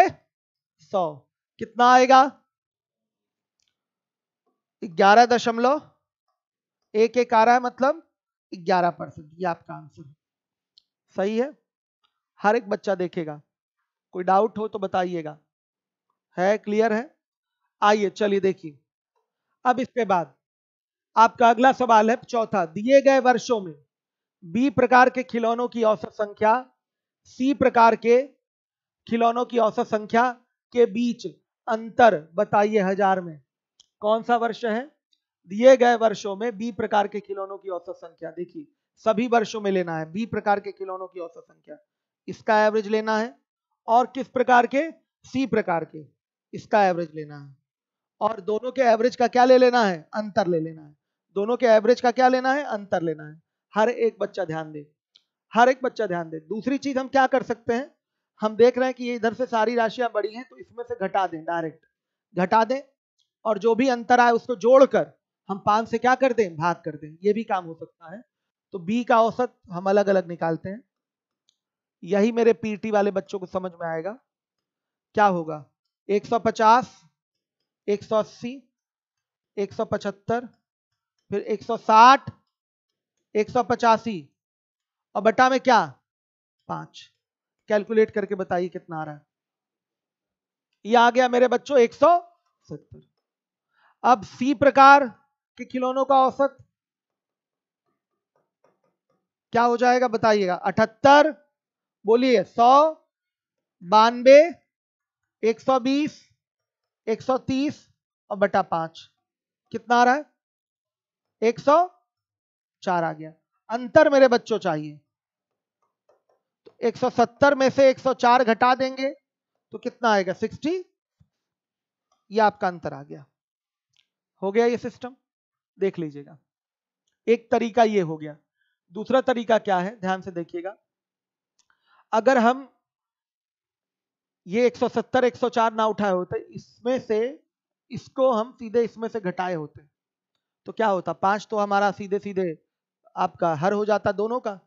सौ कितना आएगा ग्यारह दशमलव एक एक आ रहा है मतलब ग्यारह परसेंट ये आपका आंसर है सही है हर एक बच्चा देखेगा कोई डाउट हो तो बताइएगा है क्लियर है आइए चलिए देखिए अब इसके बाद आपका अगला सवाल है चौथा दिए गए वर्षों में बी प्रकार के खिलौनों की औसत संख्या सी प्रकार के खिलौनों की औसत संख्या के बीच अंतर बताइए हजार में कौन सा वर्ष है दिए गए वर्षों में बी प्रकार के खिलौनों की औसत संख्या देखिए सभी वर्षों में लेना है बी प्रकार के खिलौनों की औसत संख्या इसका एवरेज लेना है और किस प्रकार के सी प्रकार के इसका एवरेज लेना है और दोनों के एवरेज का क्या ले लेना है अंतर ले लेना है दोनों के एवरेज का क्या लेना है अंतर लेना है हर एक बच्चा ध्यान दे हर एक बच्चा ध्यान दे दूसरी चीज हम क्या कर सकते हैं हम देख रहे हैं कि ये इधर से सारी राशियां बड़ी हैं तो इसमें से घटा दें डायरेक्ट घटा दें और जो भी अंतर आए उसको जोड़कर हम पांच से क्या कर दें भाग कर दें ये भी काम हो सकता है तो बी का औसत हम अलग अलग निकालते हैं यही मेरे पीटी वाले बच्चों को समझ में आएगा क्या होगा 150 180 175 फिर साठ एक सौ पचासी और बटा में क्या पांच कैलकुलेट करके बताइए कितना आ रहा है ये आ गया मेरे बच्चों एक सौ सत्तर अब सी प्रकार के खिलौनों का औसत क्या हो जाएगा बताइएगा अठहत्तर बोलिए सौ बानबे एक सौ बीस एक सौ तीस और बटा पांच कितना आ रहा है एक सौ चार आ गया अंतर मेरे बच्चों चाहिए तो 170 में से 104 घटा देंगे तो कितना आएगा 60 ये आपका अंतर आ गया हो गया ये सिस्टम देख लीजिएगा एक तरीका ये हो गया दूसरा तरीका क्या है ध्यान से देखिएगा अगर हम ये 170 104 ना उठाए होते इसमें से इसको हम सीधे इसमें से घटाए होते तो क्या होता पांच तो हमारा सीधे सीधे आपका हर हो जाता दोनों का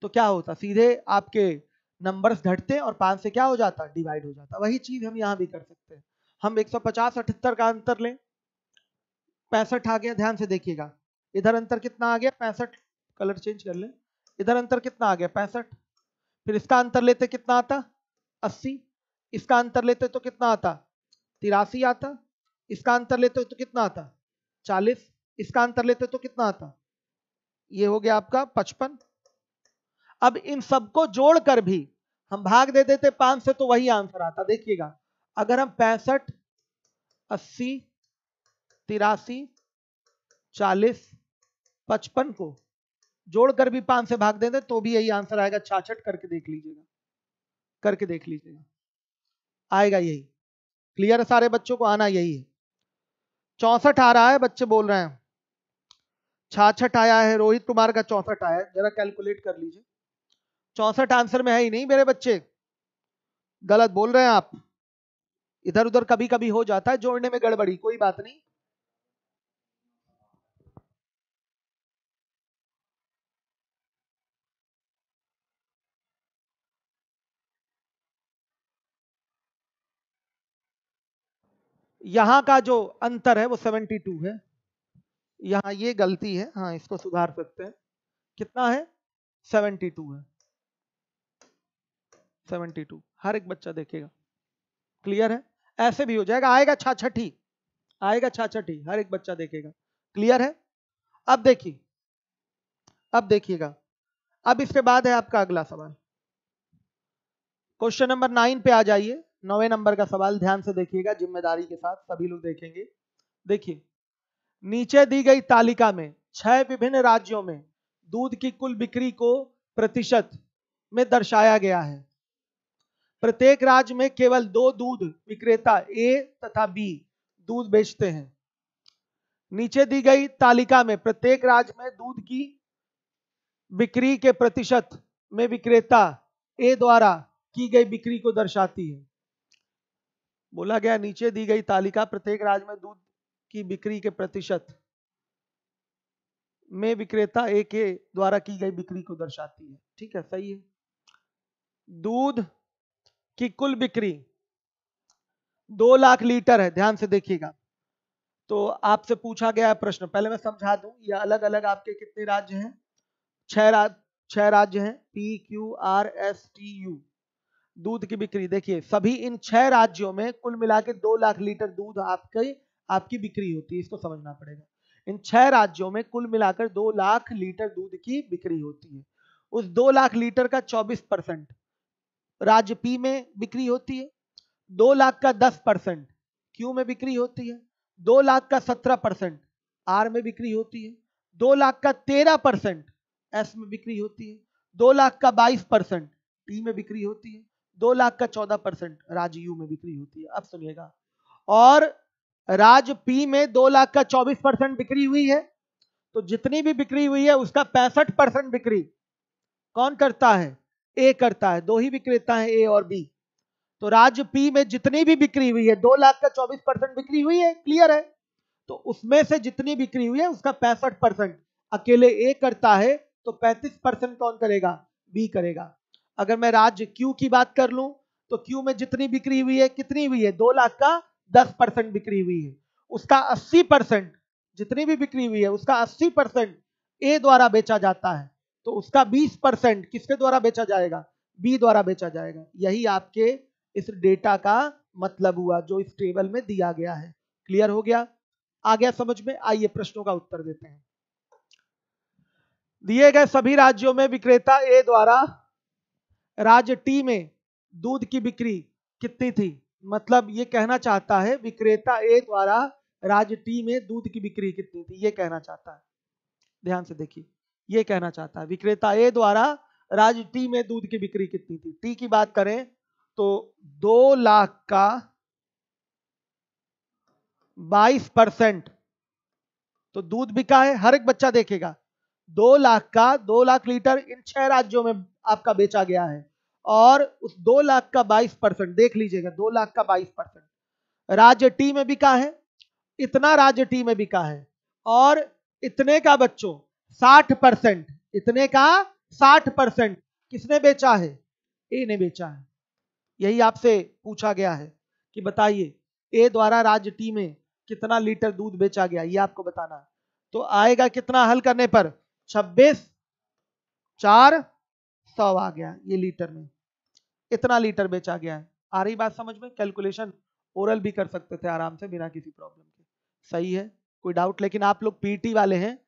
तो क्या होता सीधे आपके नंबर्स घटते और पांच से क्या हो जाता डिवाइड हो जाता वही चीज हम यहाँ भी कर सकते हैं हम 150 अठहत्तर का अंतर लें पैंसठ आ गया ध्यान से देखिएगा इधर अंतर कितना आ गया पैंसठ कलर चेंज कर लें इधर अंतर कितना आ गया पैंसठ फिर इसका अंतर लेते कितना आता अस्सी इसका अंतर लेते तो कितना आता तिरासी आता इसका अंतर लेते तो कितना आता चालीस इसका अंतर लेते तो कितना आता ये हो गया आपका पचपन अब इन सबको जोड़कर भी हम भाग दे देते पांच से तो वही आंसर आता देखिएगा अगर हम पैंसठ अस्सी तिरासी चालीस पचपन को जोड़कर भी पांच से भाग देते तो भी यही आंसर आएगा छाछठ करके देख लीजिएगा करके देख लीजिएगा आएगा यही क्लियर है सारे बच्चों को आना यही है चौसठ आ रहा है बच्चे बोल रहे हैं छाछठ आया है रोहित कुमार का चौसठ आया है जरा कैलकुलेट कर लीजिए चौसठ आंसर में है ही नहीं मेरे बच्चे गलत बोल रहे हैं आप इधर उधर कभी कभी हो जाता है जोड़ने में गड़बड़ी कोई बात नहीं यहां का जो अंतर है वो 72 है यहाँ ये गलती है हाँ इसको सुधार सकते हैं कितना है 72 है 72 हर एक बच्चा देखेगा क्लियर है ऐसे भी हो जाएगा आएगा छा छठी आएगा छा छठी हर एक बच्चा देखेगा क्लियर है अब देखिए अब देखिएगा अब इसके बाद है आपका अगला सवाल क्वेश्चन नंबर नाइन पे आ जाइए नौवे नंबर का सवाल ध्यान से देखिएगा जिम्मेदारी के साथ सभी लोग देखेंगे देखिए नीचे दी गई तालिका में छह विभिन्न राज्यों में दूध की कुल बिक्री को प्रतिशत में दर्शाया गया है प्रत्येक राज्य में केवल दो दूध विक्रेता ए तथा बी दूध बेचते हैं नीचे दी गई तालिका में प्रत्येक राज्य में दूध की बिक्री के प्रतिशत में विक्रेता ए द्वारा की गई बिक्री को दर्शाती है बोला गया नीचे दी गई तालिका प्रत्येक राज्य में दूध की बिक्री के प्रतिशत में विक्रेता ए के द्वारा की गई बिक्री को दर्शाती है ठीक है सही है दूध की कुल बिक्री दो लाख लीटर है ध्यान से देखिएगा तो आपसे पूछा गया है प्रश्न पहले मैं समझा दूं ये अलग अलग आपके कितने राज्य हैं छह राज्य छह राज्य हैं P Q R S T U दूध की बिक्री देखिए सभी इन छह राज्यों में कुल मिला के दो लाख लीटर दूध आपके आपकी बिक्री होती है इसको समझना पड़ेगा इन छह राज्यों में कुल मिलाकर दो लाख लीटर दूध की बिक्री होती है उस दो लाख लीटर का चौबीस परसेंट राज्य पी में बिक्री होती है दो लाख का दस परसेंट क्यू में बिक्री होती है दो लाख का सत्रह परसेंट आर में बिक्री होती है दो लाख का तेरह परसेंट एस में बिक्री होती है दो लाख का बाईस परसेंट टी में बिक्री होती है दो लाख का चौदह परसेंट राज्य यू में बिक्री होती है अब सुनिएगा और राज पी में दो लाख का चौबीस परसेंट बिक्री हुई है तो जितनी भी बिक्री हुई है उसका पैंसठ परसेंट बिक्री कौन करता है ए करता है दो ही विक्रेता है ए और बी तो राज पी में जितनी भी बिक्री हुई है दो लाख का चौबीस परसेंट बिक्री हुई है क्लियर है तो उसमें से जितनी बिक्री हुई है उसका पैंसठ परसेंट अकेले ए करता है तो पैंतीस परसेंट कौन करेगा बी करेगा अगर मैं राज्य क्यू की बात कर लूं तो क्यू में जितनी बिक्री हुई है कितनी हुई है दो लाख का दस परसेंट बिक्री हुई है उसका अस्सी परसेंट जितनी भी बिक्री हुई है उसका अस्सी परसेंट ए द्वारा बेचा जाता है तो उसका बीस परसेंट किसके द्वारा बेचा जाएगा बी द्वारा बेचा जाएगा यही आपके इस डेटा का मतलब हुआ जो इस टेबल में दिया गया है क्लियर हो गया आ गया समझ में आइए प्रश्नों का उत्तर देते हैं दिए गए सभी राज्यों में विक्रेता ए द्वारा राज्य टी में दूध की बिक्री कितनी थी मतलब ये कहना चाहता है विक्रेता ए द्वारा राज्य टी में दूध की बिक्री कितनी थी ये कहना चाहता है ध्यान से देखिए ये कहना चाहता है विक्रेता ए द्वारा राज्य टी में दूध की बिक्री कितनी थी टी की बात करें तो दो लाख का बाईस परसेंट तो दूध बिका है हर एक बच्चा देखेगा दो लाख का दो लाख लीटर इन छह राज्यों में आपका बेचा गया है और उस दो लाख का बाईस परसेंट देख लीजिएगा दो लाख का बाईस परसेंट राज्य टी में बिका है इतना राज्य टी में बिका है और इतने का बच्चों साठ परसेंट इतने का साठ परसेंट किसने बेचा है ए ने बेचा है यही आपसे पूछा गया है कि बताइए ए द्वारा राज्य टी में कितना लीटर दूध बेचा गया ये आपको बताना है तो आएगा कितना हल करने पर छब्बीस चार सौ आ गया ये लीटर में इतना लीटर बेचा गया है आ रही बात समझ में कैलकुलेशन ओरल भी कर सकते थे आराम से बिना किसी प्रॉब्लम के सही है कोई डाउट लेकिन आप लोग पीटी वाले हैं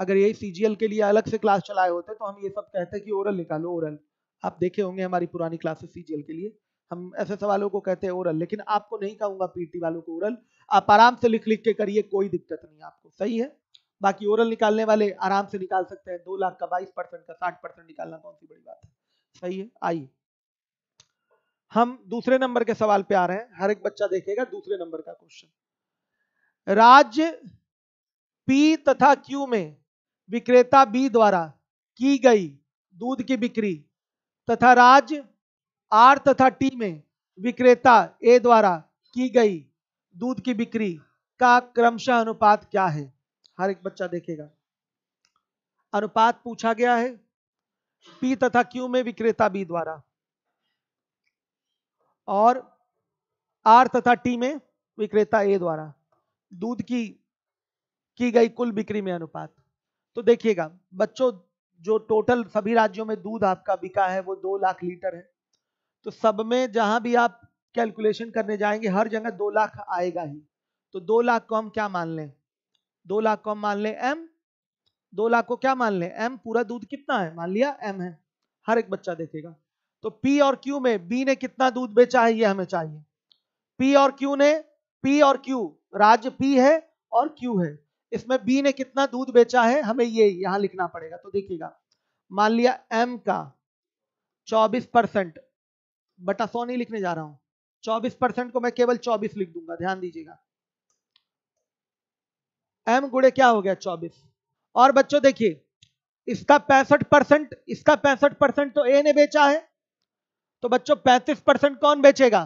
अगर यही सीजीएल के लिए अलग से क्लास चलाए होते तो हम ये सब कहते कि ओरल निकालो ओरल आप देखे होंगे हमारी पुरानी क्लासेस सीजीएल के लिए हम ऐसे सवालों को कहते हैं ओरल लेकिन आपको नहीं कहूंगा पीटी वालों को ओरल आप आराम से लिख लिख के करिए कोई दिक्कत नहीं आपको सही है बाकी ओरल निकालने वाले आराम से निकाल सकते हैं दो लाख का बाईस परसेंट का साठ परसेंट निकालना कौन सी बड़ी बात है सही है आइए हम दूसरे नंबर के सवाल पे आ रहे हैं हर एक बच्चा देखेगा दूसरे नंबर का क्वेश्चन राज्य पी तथा क्यू में विक्रेता बी द्वारा की गई दूध की बिक्री तथा राज्य आर तथा टी में विक्रेता ए द्वारा की गई दूध की बिक्री का क्रमशः अनुपात क्या है हर एक बच्चा देखेगा अनुपात पूछा गया है पी तथा क्यू में विक्रेता बी द्वारा और आर तथा टी में विक्रेता ए द्वारा दूध की की गई कुल बिक्री में अनुपात तो देखिएगा बच्चों जो टोटल सभी राज्यों में दूध आपका बिका है वो दो लाख लीटर है तो सब में जहां भी आप कैलकुलेशन करने जाएंगे हर जगह दो लाख आएगा ही तो दो लाख को हम क्या मान लें दो लाख को हम मान लें एम दो लाख को क्या मान लें एम पूरा दूध कितना है मान लिया एम है हर एक बच्चा देखेगा तो पी और क्यू में बी ने कितना दूध बेचा है ये हमें चाहिए पी और क्यू ने पी और क्यू राज्य पी है और क्यू है इसमें बी ने कितना दूध बेचा है हमें ये यहां लिखना पड़ेगा तो देखिएगा मान लिया एम का 24 परसेंट बटा सौ नहीं लिखने जा रहा हूं 24 परसेंट को मैं केवल 24 लिख दूंगा ध्यान दीजिएगा एम गुड़े क्या हो गया 24 और बच्चों देखिए इसका पैंसठ परसेंट इसका पैंसठ परसेंट तो ए ने बेचा है तो बच्चों पैंतीस परसेंट कौन बेचेगा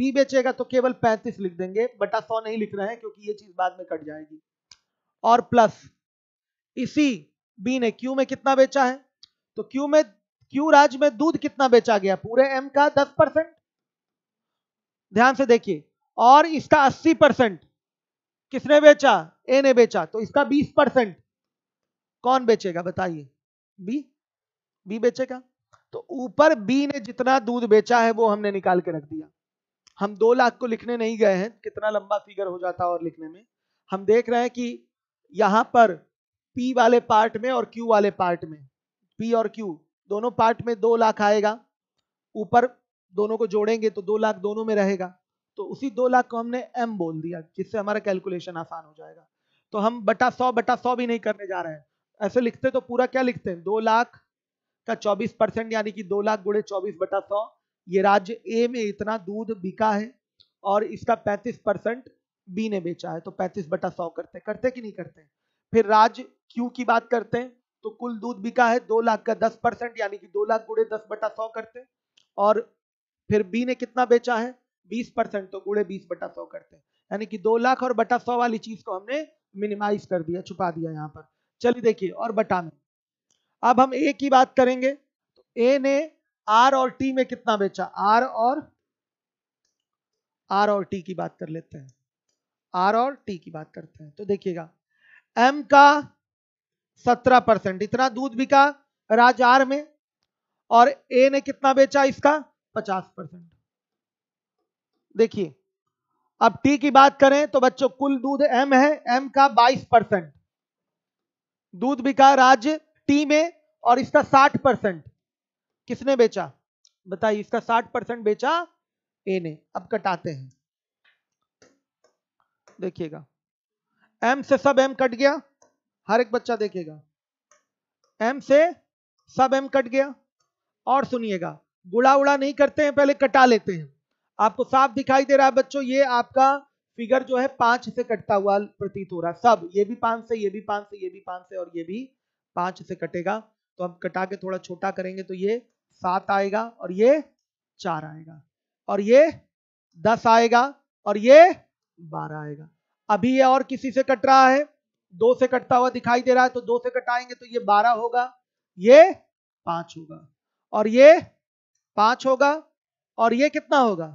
बी बेचेगा तो केवल पैंतीस लिख देंगे बटा सौ नहीं लिख रहे हैं क्योंकि ये चीज बाद में कट जाएगी और प्लस इसी बी ने क्यू में कितना बेचा है तो क्यू में क्यू राज में दूध कितना बेचा गया पूरे एम का दस परसेंट ध्यान से देखिए और इसका अस्सी परसेंट किसने बेचा ए ने बेचा तो इसका बीस परसेंट कौन बेचेगा बताइए बी बी बेचेगा तो ऊपर बी ने जितना दूध बेचा है वो हमने निकाल के रख दिया हम दो लाख को लिखने नहीं गए हैं कितना लंबा फिगर हो जाता और लिखने में हम देख रहे हैं कि यहां पर पी वाले पार्ट में और क्यू वाले पार्ट में पी और क्यू दोनों पार्ट में दो लाख आएगा ऊपर दोनों को जोड़ेंगे तो दो लाख दोनों में रहेगा तो उसी दो लाख को हमने एम बोल दिया जिससे हमारा कैलकुलेशन आसान हो जाएगा तो हम बटा सौ बटा सौ भी नहीं करने जा रहे हैं ऐसे लिखते तो पूरा क्या लिखते हैं दो लाख का 24 परसेंट यानी कि दो लाख गुड़े चौबीस बटा सौ ये राज्य ए में इतना दूध बिका है और इसका 35 परसेंट बी ने बेचा है तो 35 बटा सौ करते करते कि नहीं करते फिर राज्य क्यू की बात करते हैं तो कुल दूध बिका है दो लाख का दस परसेंट यानी कि दो लाख गुड़े दस बटा सौ करते और फिर बी ने कितना बेचा है बीस परसेंट तो गुड़े बीस बटा सौ करते यानी कि दो लाख और बटा सौ वाली चीज को हमने मिनिमाइज कर दिया छुपा दिया यहाँ पर चलिए देखिए और बटा में अब हम ए की बात करेंगे तो ए ने आर और टी में कितना बेचा आर और आर और टी की बात कर लेते हैं आर और टी की बात करते हैं तो देखिएगा एम का सत्रह परसेंट इतना दूध बिका राज आर में और ए ने कितना बेचा इसका पचास परसेंट देखिए अब टी की बात करें तो बच्चों कुल दूध एम है एम का बाईस परसेंट दूध बिका राज्य टी में और इसका साठ परसेंट किसने बेचा बताइए इसका साठ परसेंट बेचा ए ने अब कटाते हैं देखिएगा एम से सब एम कट गया हर एक बच्चा देखेगा एम से सब एम कट गया और सुनिएगा गुड़ा उड़ा नहीं करते हैं पहले कटा लेते हैं आपको साफ दिखाई दे रहा है बच्चों ये आपका फिगर जो है पांच से कटता हुआ प्रतीत हो रहा है सब ये भी पांच से ये भी पांच से ये भी पांच से और ये भी पांच से कटेगा तो हम कटा के थोड़ा छोटा करेंगे तो ये सात आएगा और ये चार आएगा और ये दस आएगा और ये बारह आएगा अभी ये और किसी से कट रहा है दो से कटता हुआ दिखाई दे रहा है तो दो से कटाएंगे तो ये बारह होगा ये पांच होगा और ये पांच होगा और ये कितना होगा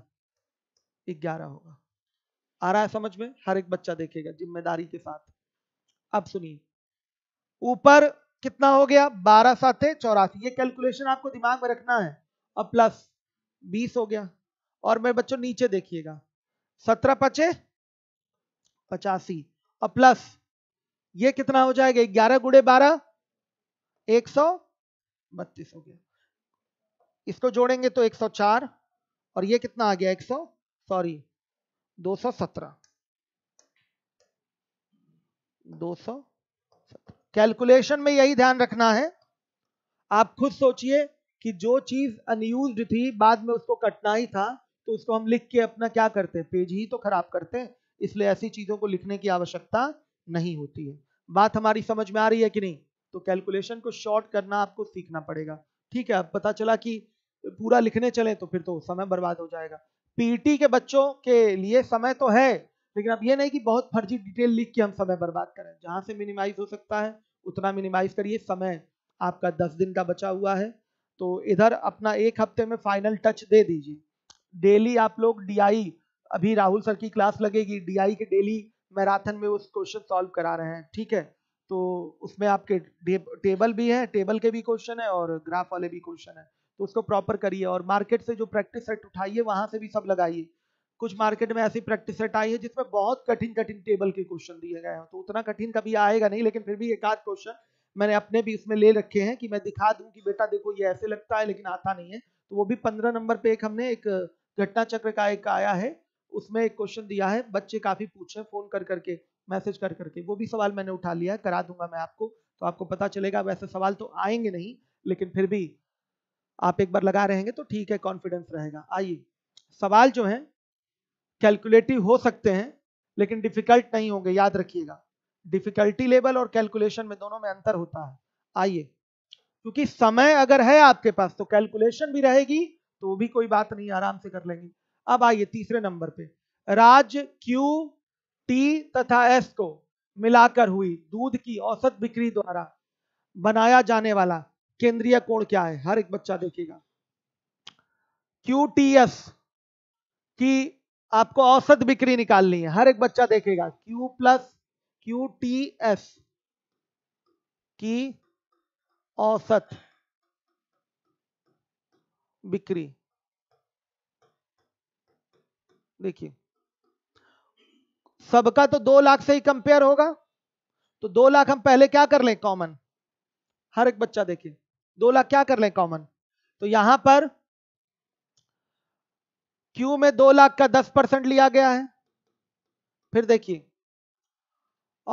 ग्यारह होगा आ रहा है समझ में हर एक बच्चा देखेगा जिम्मेदारी के साथ अब सुनिए ऊपर कितना हो गया बारह सात चौरासी ये कैलकुलेशन आपको दिमाग में रखना है अब प्लस बीस हो गया और मेरे बच्चों नीचे देखिएगा सत्रह पचे पचासी और प्लस ये कितना हो जाएगा ग्यारह गुड़े बारह एक सौ बत्तीस हो गया इसको जोड़ेंगे तो एक सौ चार और ये कितना आ गया एक सौ सॉरी दो सौ सत्रह दो सौ कैलकुलेशन में यही ध्यान रखना है आप खुद सोचिए कि जो चीज अनयूज थी बाद में उसको कटना ही था तो उसको हम लिख के अपना क्या करते पेज ही तो खराब करते इसलिए ऐसी चीजों को लिखने की आवश्यकता नहीं होती है बात हमारी समझ में आ रही है कि नहीं तो कैलकुलेशन को शॉर्ट करना आपको सीखना पड़ेगा ठीक है अब पता चला कि पूरा लिखने चले तो फिर तो समय बर्बाद हो जाएगा पीटी e के बच्चों के लिए समय तो है लेकिन अब ये नहीं कि बहुत फर्जी डिटेल लिख के हम समय बर्बाद करें जहां से मिनिमाइज हो सकता है उतना मिनिमाइज करिए समय आपका दस दिन का बचा हुआ है तो इधर अपना एक हफ्ते में फाइनल टच दे दीजिए डेली आप लोग डीआई अभी राहुल सर की क्लास लगेगी डीआई के डेली मैराथन में उस क्वेश्चन सॉल्व करा रहे हैं ठीक है तो उसमें आपके टेबल भी है टेबल के भी क्वेश्चन है और ग्राफ वाले भी क्वेश्चन है तो उसको प्रॉपर करिए और मार्केट से जो प्रैक्टिस सेट उठाइए वहां से भी सब लगाइए कुछ मार्केट में ऐसी प्रैक्टिस सेट आई है जिसमें बहुत कठिन कठिन टेबल के क्वेश्चन दिए गए हैं तो उतना कठिन कभी आएगा नहीं लेकिन फिर भी एक आध क्वेश्चन मैंने अपने भी इसमें ले रखे हैं कि मैं दिखा दूं कि बेटा देखो ये ऐसे लगता है लेकिन आता नहीं है तो वो भी पंद्रह नंबर पे एक हमने एक घटना चक्र का एक आया है उसमें एक क्वेश्चन दिया है बच्चे काफी पूछे फोन कर करके मैसेज कर करके वो भी सवाल मैंने उठा लिया करा दूंगा मैं आपको तो आपको पता चलेगा वैसे सवाल तो आएंगे नहीं लेकिन फिर भी आप एक बार लगा रहेंगे तो ठीक है कॉन्फिडेंस रहेगा आइए सवाल जो है कैलकुलेटिव हो सकते हैं लेकिन डिफिकल्ट नहीं होंगे याद रखिएगा डिफिकल्टी लेवल और कैलकुलेशन में दोनों में अंतर होता है आइए क्योंकि समय अगर है आपके पास तो कैलकुलेशन भी रहेगी तो भी कोई बात नहीं आराम से कर लेंगे अब आइए तीसरे नंबर पे राज क्यू टी तथा एस को मिलाकर हुई दूध की औसत बिक्री द्वारा बनाया जाने वाला केंद्रीय कोण क्या है हर एक बच्चा देखेगा क्यू टी एस की आपको औसत बिक्री निकालनी है हर एक बच्चा देखेगा Q plus Q T S की औसत बिक्री देखिए सबका तो दो लाख से ही कंपेयर होगा तो दो लाख हम पहले क्या कर लें कॉमन हर एक बच्चा देखिए दो लाख क्या कर लें कॉमन तो यहां पर क्यू में दो लाख का दस परसेंट लिया गया है फिर देखिए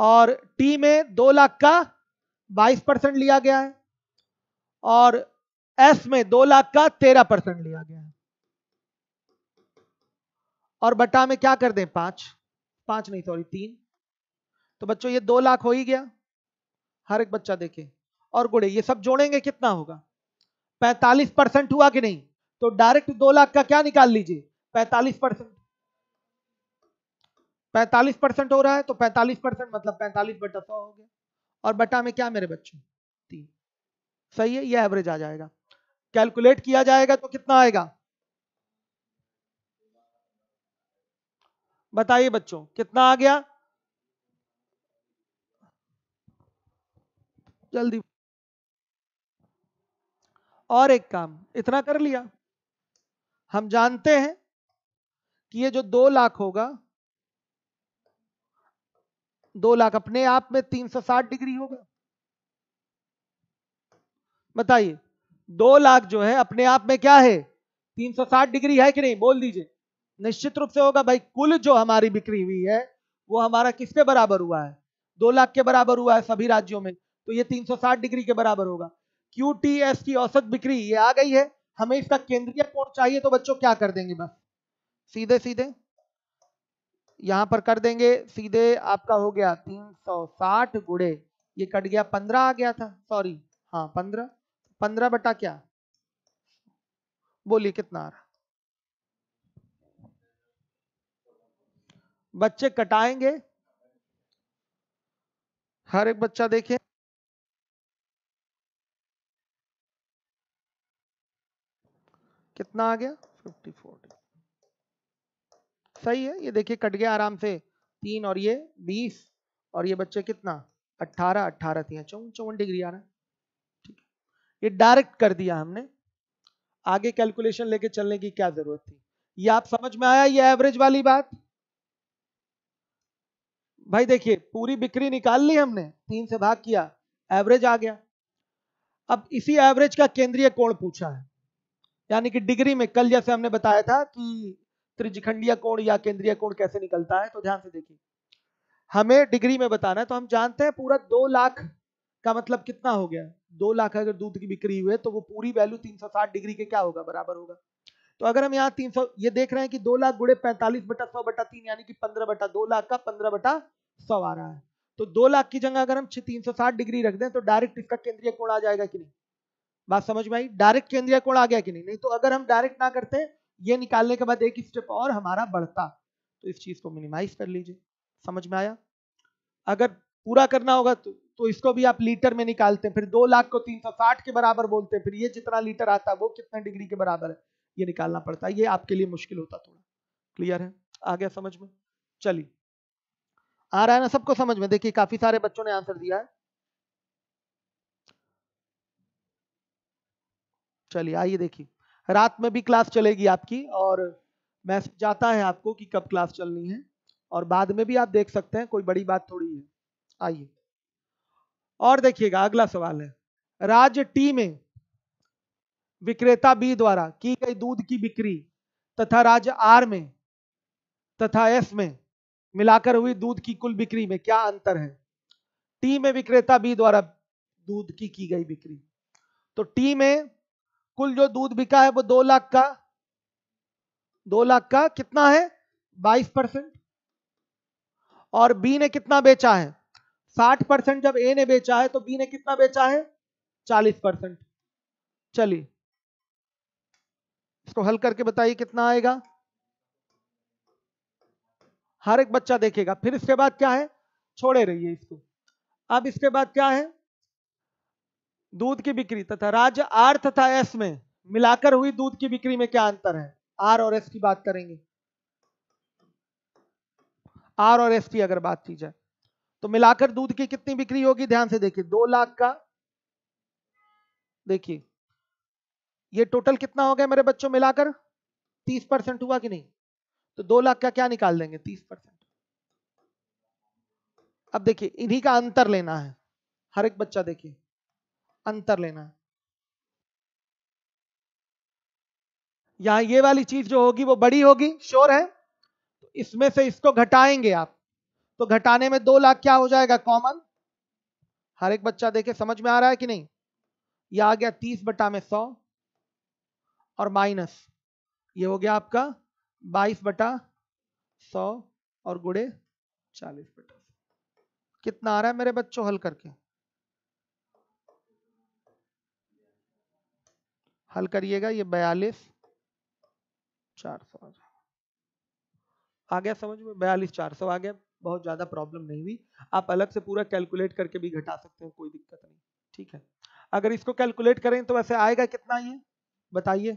और टी में दो लाख का बाईस परसेंट लिया गया है और एस में दो लाख का तेरह परसेंट लिया गया है और बटा में क्या कर दें पांच पांच नहीं सॉरी तीन तो बच्चों ये दो लाख हो ही गया हर एक बच्चा देखे और गुड़े ये सब जोड़ेंगे कितना होगा पैंतालीस परसेंट हुआ कि नहीं तो डायरेक्ट दो लाख का क्या निकाल लीजिए पैतालीस परसेंट पैतालीस परसेंट हो रहा है तो पैंतालीस परसेंट मतलब पैंतालीस बटा सौ हो गया और बटा में क्या मेरे बच्चों तीन सही है ये एवरेज आ जाएगा कैलकुलेट किया जाएगा तो कितना आएगा बताइए बच्चों कितना आ गया जल्दी और एक काम इतना कर लिया हम जानते हैं कि ये जो दो लाख होगा दो लाख अपने आप में तीन सौ साठ डिग्री होगा बताइए दो लाख जो है अपने आप में क्या है तीन सौ साठ डिग्री है कि नहीं बोल दीजिए निश्चित रूप से होगा भाई कुल जो हमारी बिक्री हुई है वो हमारा किसके बराबर हुआ है दो लाख के बराबर हुआ है सभी राज्यों में तो ये 360 डिग्री के बराबर होगा क्यू की औसत बिक्री ये आ गई है हमें इसका केंद्रीय कोण चाहिए तो बच्चों क्या कर देंगे बस सीधे सीधे यहां पर कर देंगे सीधे आपका हो गया तीन सौ साठ गुड़े ये कट गया पंद्रह आ गया था सॉरी हाँ पंद्रह पंद्रह बटा क्या बोलिए कितना आ रहा बच्चे कटाएंगे हर एक बच्चा देखे कितना आ गया फिफ्टी फोर्टी सही है ये देखिए कट गया आराम से तीन और ये बीस और ये बच्चे कितना अट्ठारह अट्ठारह थी हाँ, चौवन चौवन डिग्री आ रहा है ठीक है ये डायरेक्ट कर दिया हमने आगे कैलकुलेशन लेके चलने की क्या जरूरत थी ये आप समझ में आया ये एवरेज वाली बात भाई देखिए पूरी बिक्री निकाल ली हमने तीन से भाग किया एवरेज आ गया अब इसी एवरेज का केंद्रीय कोण पूछा है यानी कि डिग्री में कल जैसे हमने बताया था कि त्रिजखंडीय कोण या केंद्रीय कोण कैसे निकलता है तो ध्यान से देखिए हमें डिग्री में बताना है तो हम जानते हैं पूरा दो लाख का मतलब कितना हो गया दो लाख अगर दूध की बिक्री हुई है तो वो पूरी वैल्यू 360 डिग्री के क्या होगा बराबर होगा तो अगर हम यहाँ 300 ये देख रहे हैं कि दो लाख गुड़े पैंतालीस बटा सौ बटा तीन यानी कि पंद्रह बटा दो लाख का पंद्रह बटा सौ आ रहा है तो दो लाख की जगह अगर हम तीन सौ साठ डिग्री रख दें तो डायरेक्ट इसका केंद्रीय कोण आ जाएगा कि नहीं बात समझ में आई डायरेक्ट केंद्रीय कोण आ गया कि नहीं नहीं तो अगर हम डायरेक्ट ना करते ये निकालने के बाद एक स्टेप और हमारा बढ़ता तो इस चीज को मिनिमाइज कर लीजिए समझ में आया अगर पूरा करना होगा तो, तो इसको भी आप लीटर में निकालते हैं फिर दो लाख को तीन सौ साठ के बराबर बोलते हैं फिर ये जितना लीटर आता है वो कितने डिग्री के बराबर है ये निकालना पड़ता है ये आपके लिए मुश्किल होता थोड़ा क्लियर है आ गया समझ में चलिए आ रहा है ना सबको समझ में देखिए काफी सारे बच्चों ने आंसर दिया है चलिए आइए देखिए रात में भी क्लास चलेगी आपकी और मैसेज जाता है आपको कि कब क्लास चलनी है और बाद में भी आप देख सकते हैं कोई बड़ी बात थोड़ी है आइए और देखिएगा अगला सवाल है राज्य टी में विक्रेता बी द्वारा की गई दूध की बिक्री तथा राज्य आर में तथा एस में मिलाकर हुई दूध की कुल बिक्री में क्या अंतर है टी में विक्रेता बी द्वारा दूध की की गई बिक्री तो टी में कुल जो दूध बिका है वो दो लाख का दो लाख का कितना है बाईस परसेंट और बी ने कितना बेचा है साठ परसेंट जब ए ने बेचा है तो बी ने कितना बेचा है चालीस परसेंट चलिए इसको हल करके बताइए कितना आएगा हर एक बच्चा देखेगा फिर इसके बाद क्या है छोड़े रहिए इसको अब इसके बाद क्या है दूध की बिक्री तथा राज्य आर तथा एस में मिलाकर हुई दूध की बिक्री में क्या अंतर है आर और एस की बात करेंगे आर और एस की अगर बात की जाए तो मिलाकर दूध की कितनी बिक्री होगी ध्यान से देखिए दो लाख का देखिए ये टोटल कितना हो गया मेरे बच्चों मिलाकर तीस परसेंट हुआ कि नहीं तो दो लाख का क्या निकाल देंगे तीस परसेंट अब देखिए इन्हीं का अंतर लेना है हर एक बच्चा देखिए अंतर लेना है यहां ये वाली चीज जो होगी वो बड़ी होगी श्योर है तो इसमें से इसको घटाएंगे आप तो घटाने में दो लाख क्या हो जाएगा कॉमन हर एक बच्चा देखे समझ में आ रहा है कि नहीं यह आ गया तीस बटा में सौ और माइनस ये हो गया आपका बाईस बटा सौ और गुड़े चालीस बटा कितना आ रहा है मेरे बच्चों हल करके हल करिएगा ये बयालीस चार सौ आ गया समझ में बयालीस चार सौ आ गया बहुत ज्यादा प्रॉब्लम नहीं हुई आप अलग से पूरा कैलकुलेट करके भी घटा सकते हैं कोई दिक्कत नहीं ठीक है अगर इसको कैलकुलेट करें तो वैसे आएगा कितना ये बताइए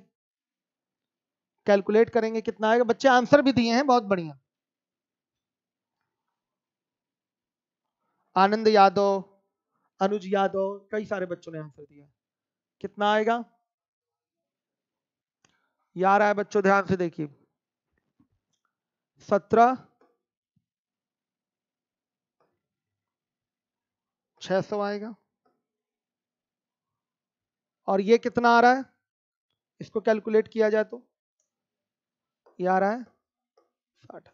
कैलकुलेट करेंगे कितना आएगा बच्चे आंसर भी दिए हैं बहुत बढ़िया आनंद यादव अनुज यादव कई सारे बच्चों ने आंसर दिया कितना आएगा यह रहा है बच्चों ध्यान से देखिए सत्रह छह सौ आएगा और ये कितना आ रहा है इसको कैलकुलेट किया जाए तो ये आ रहा है साठ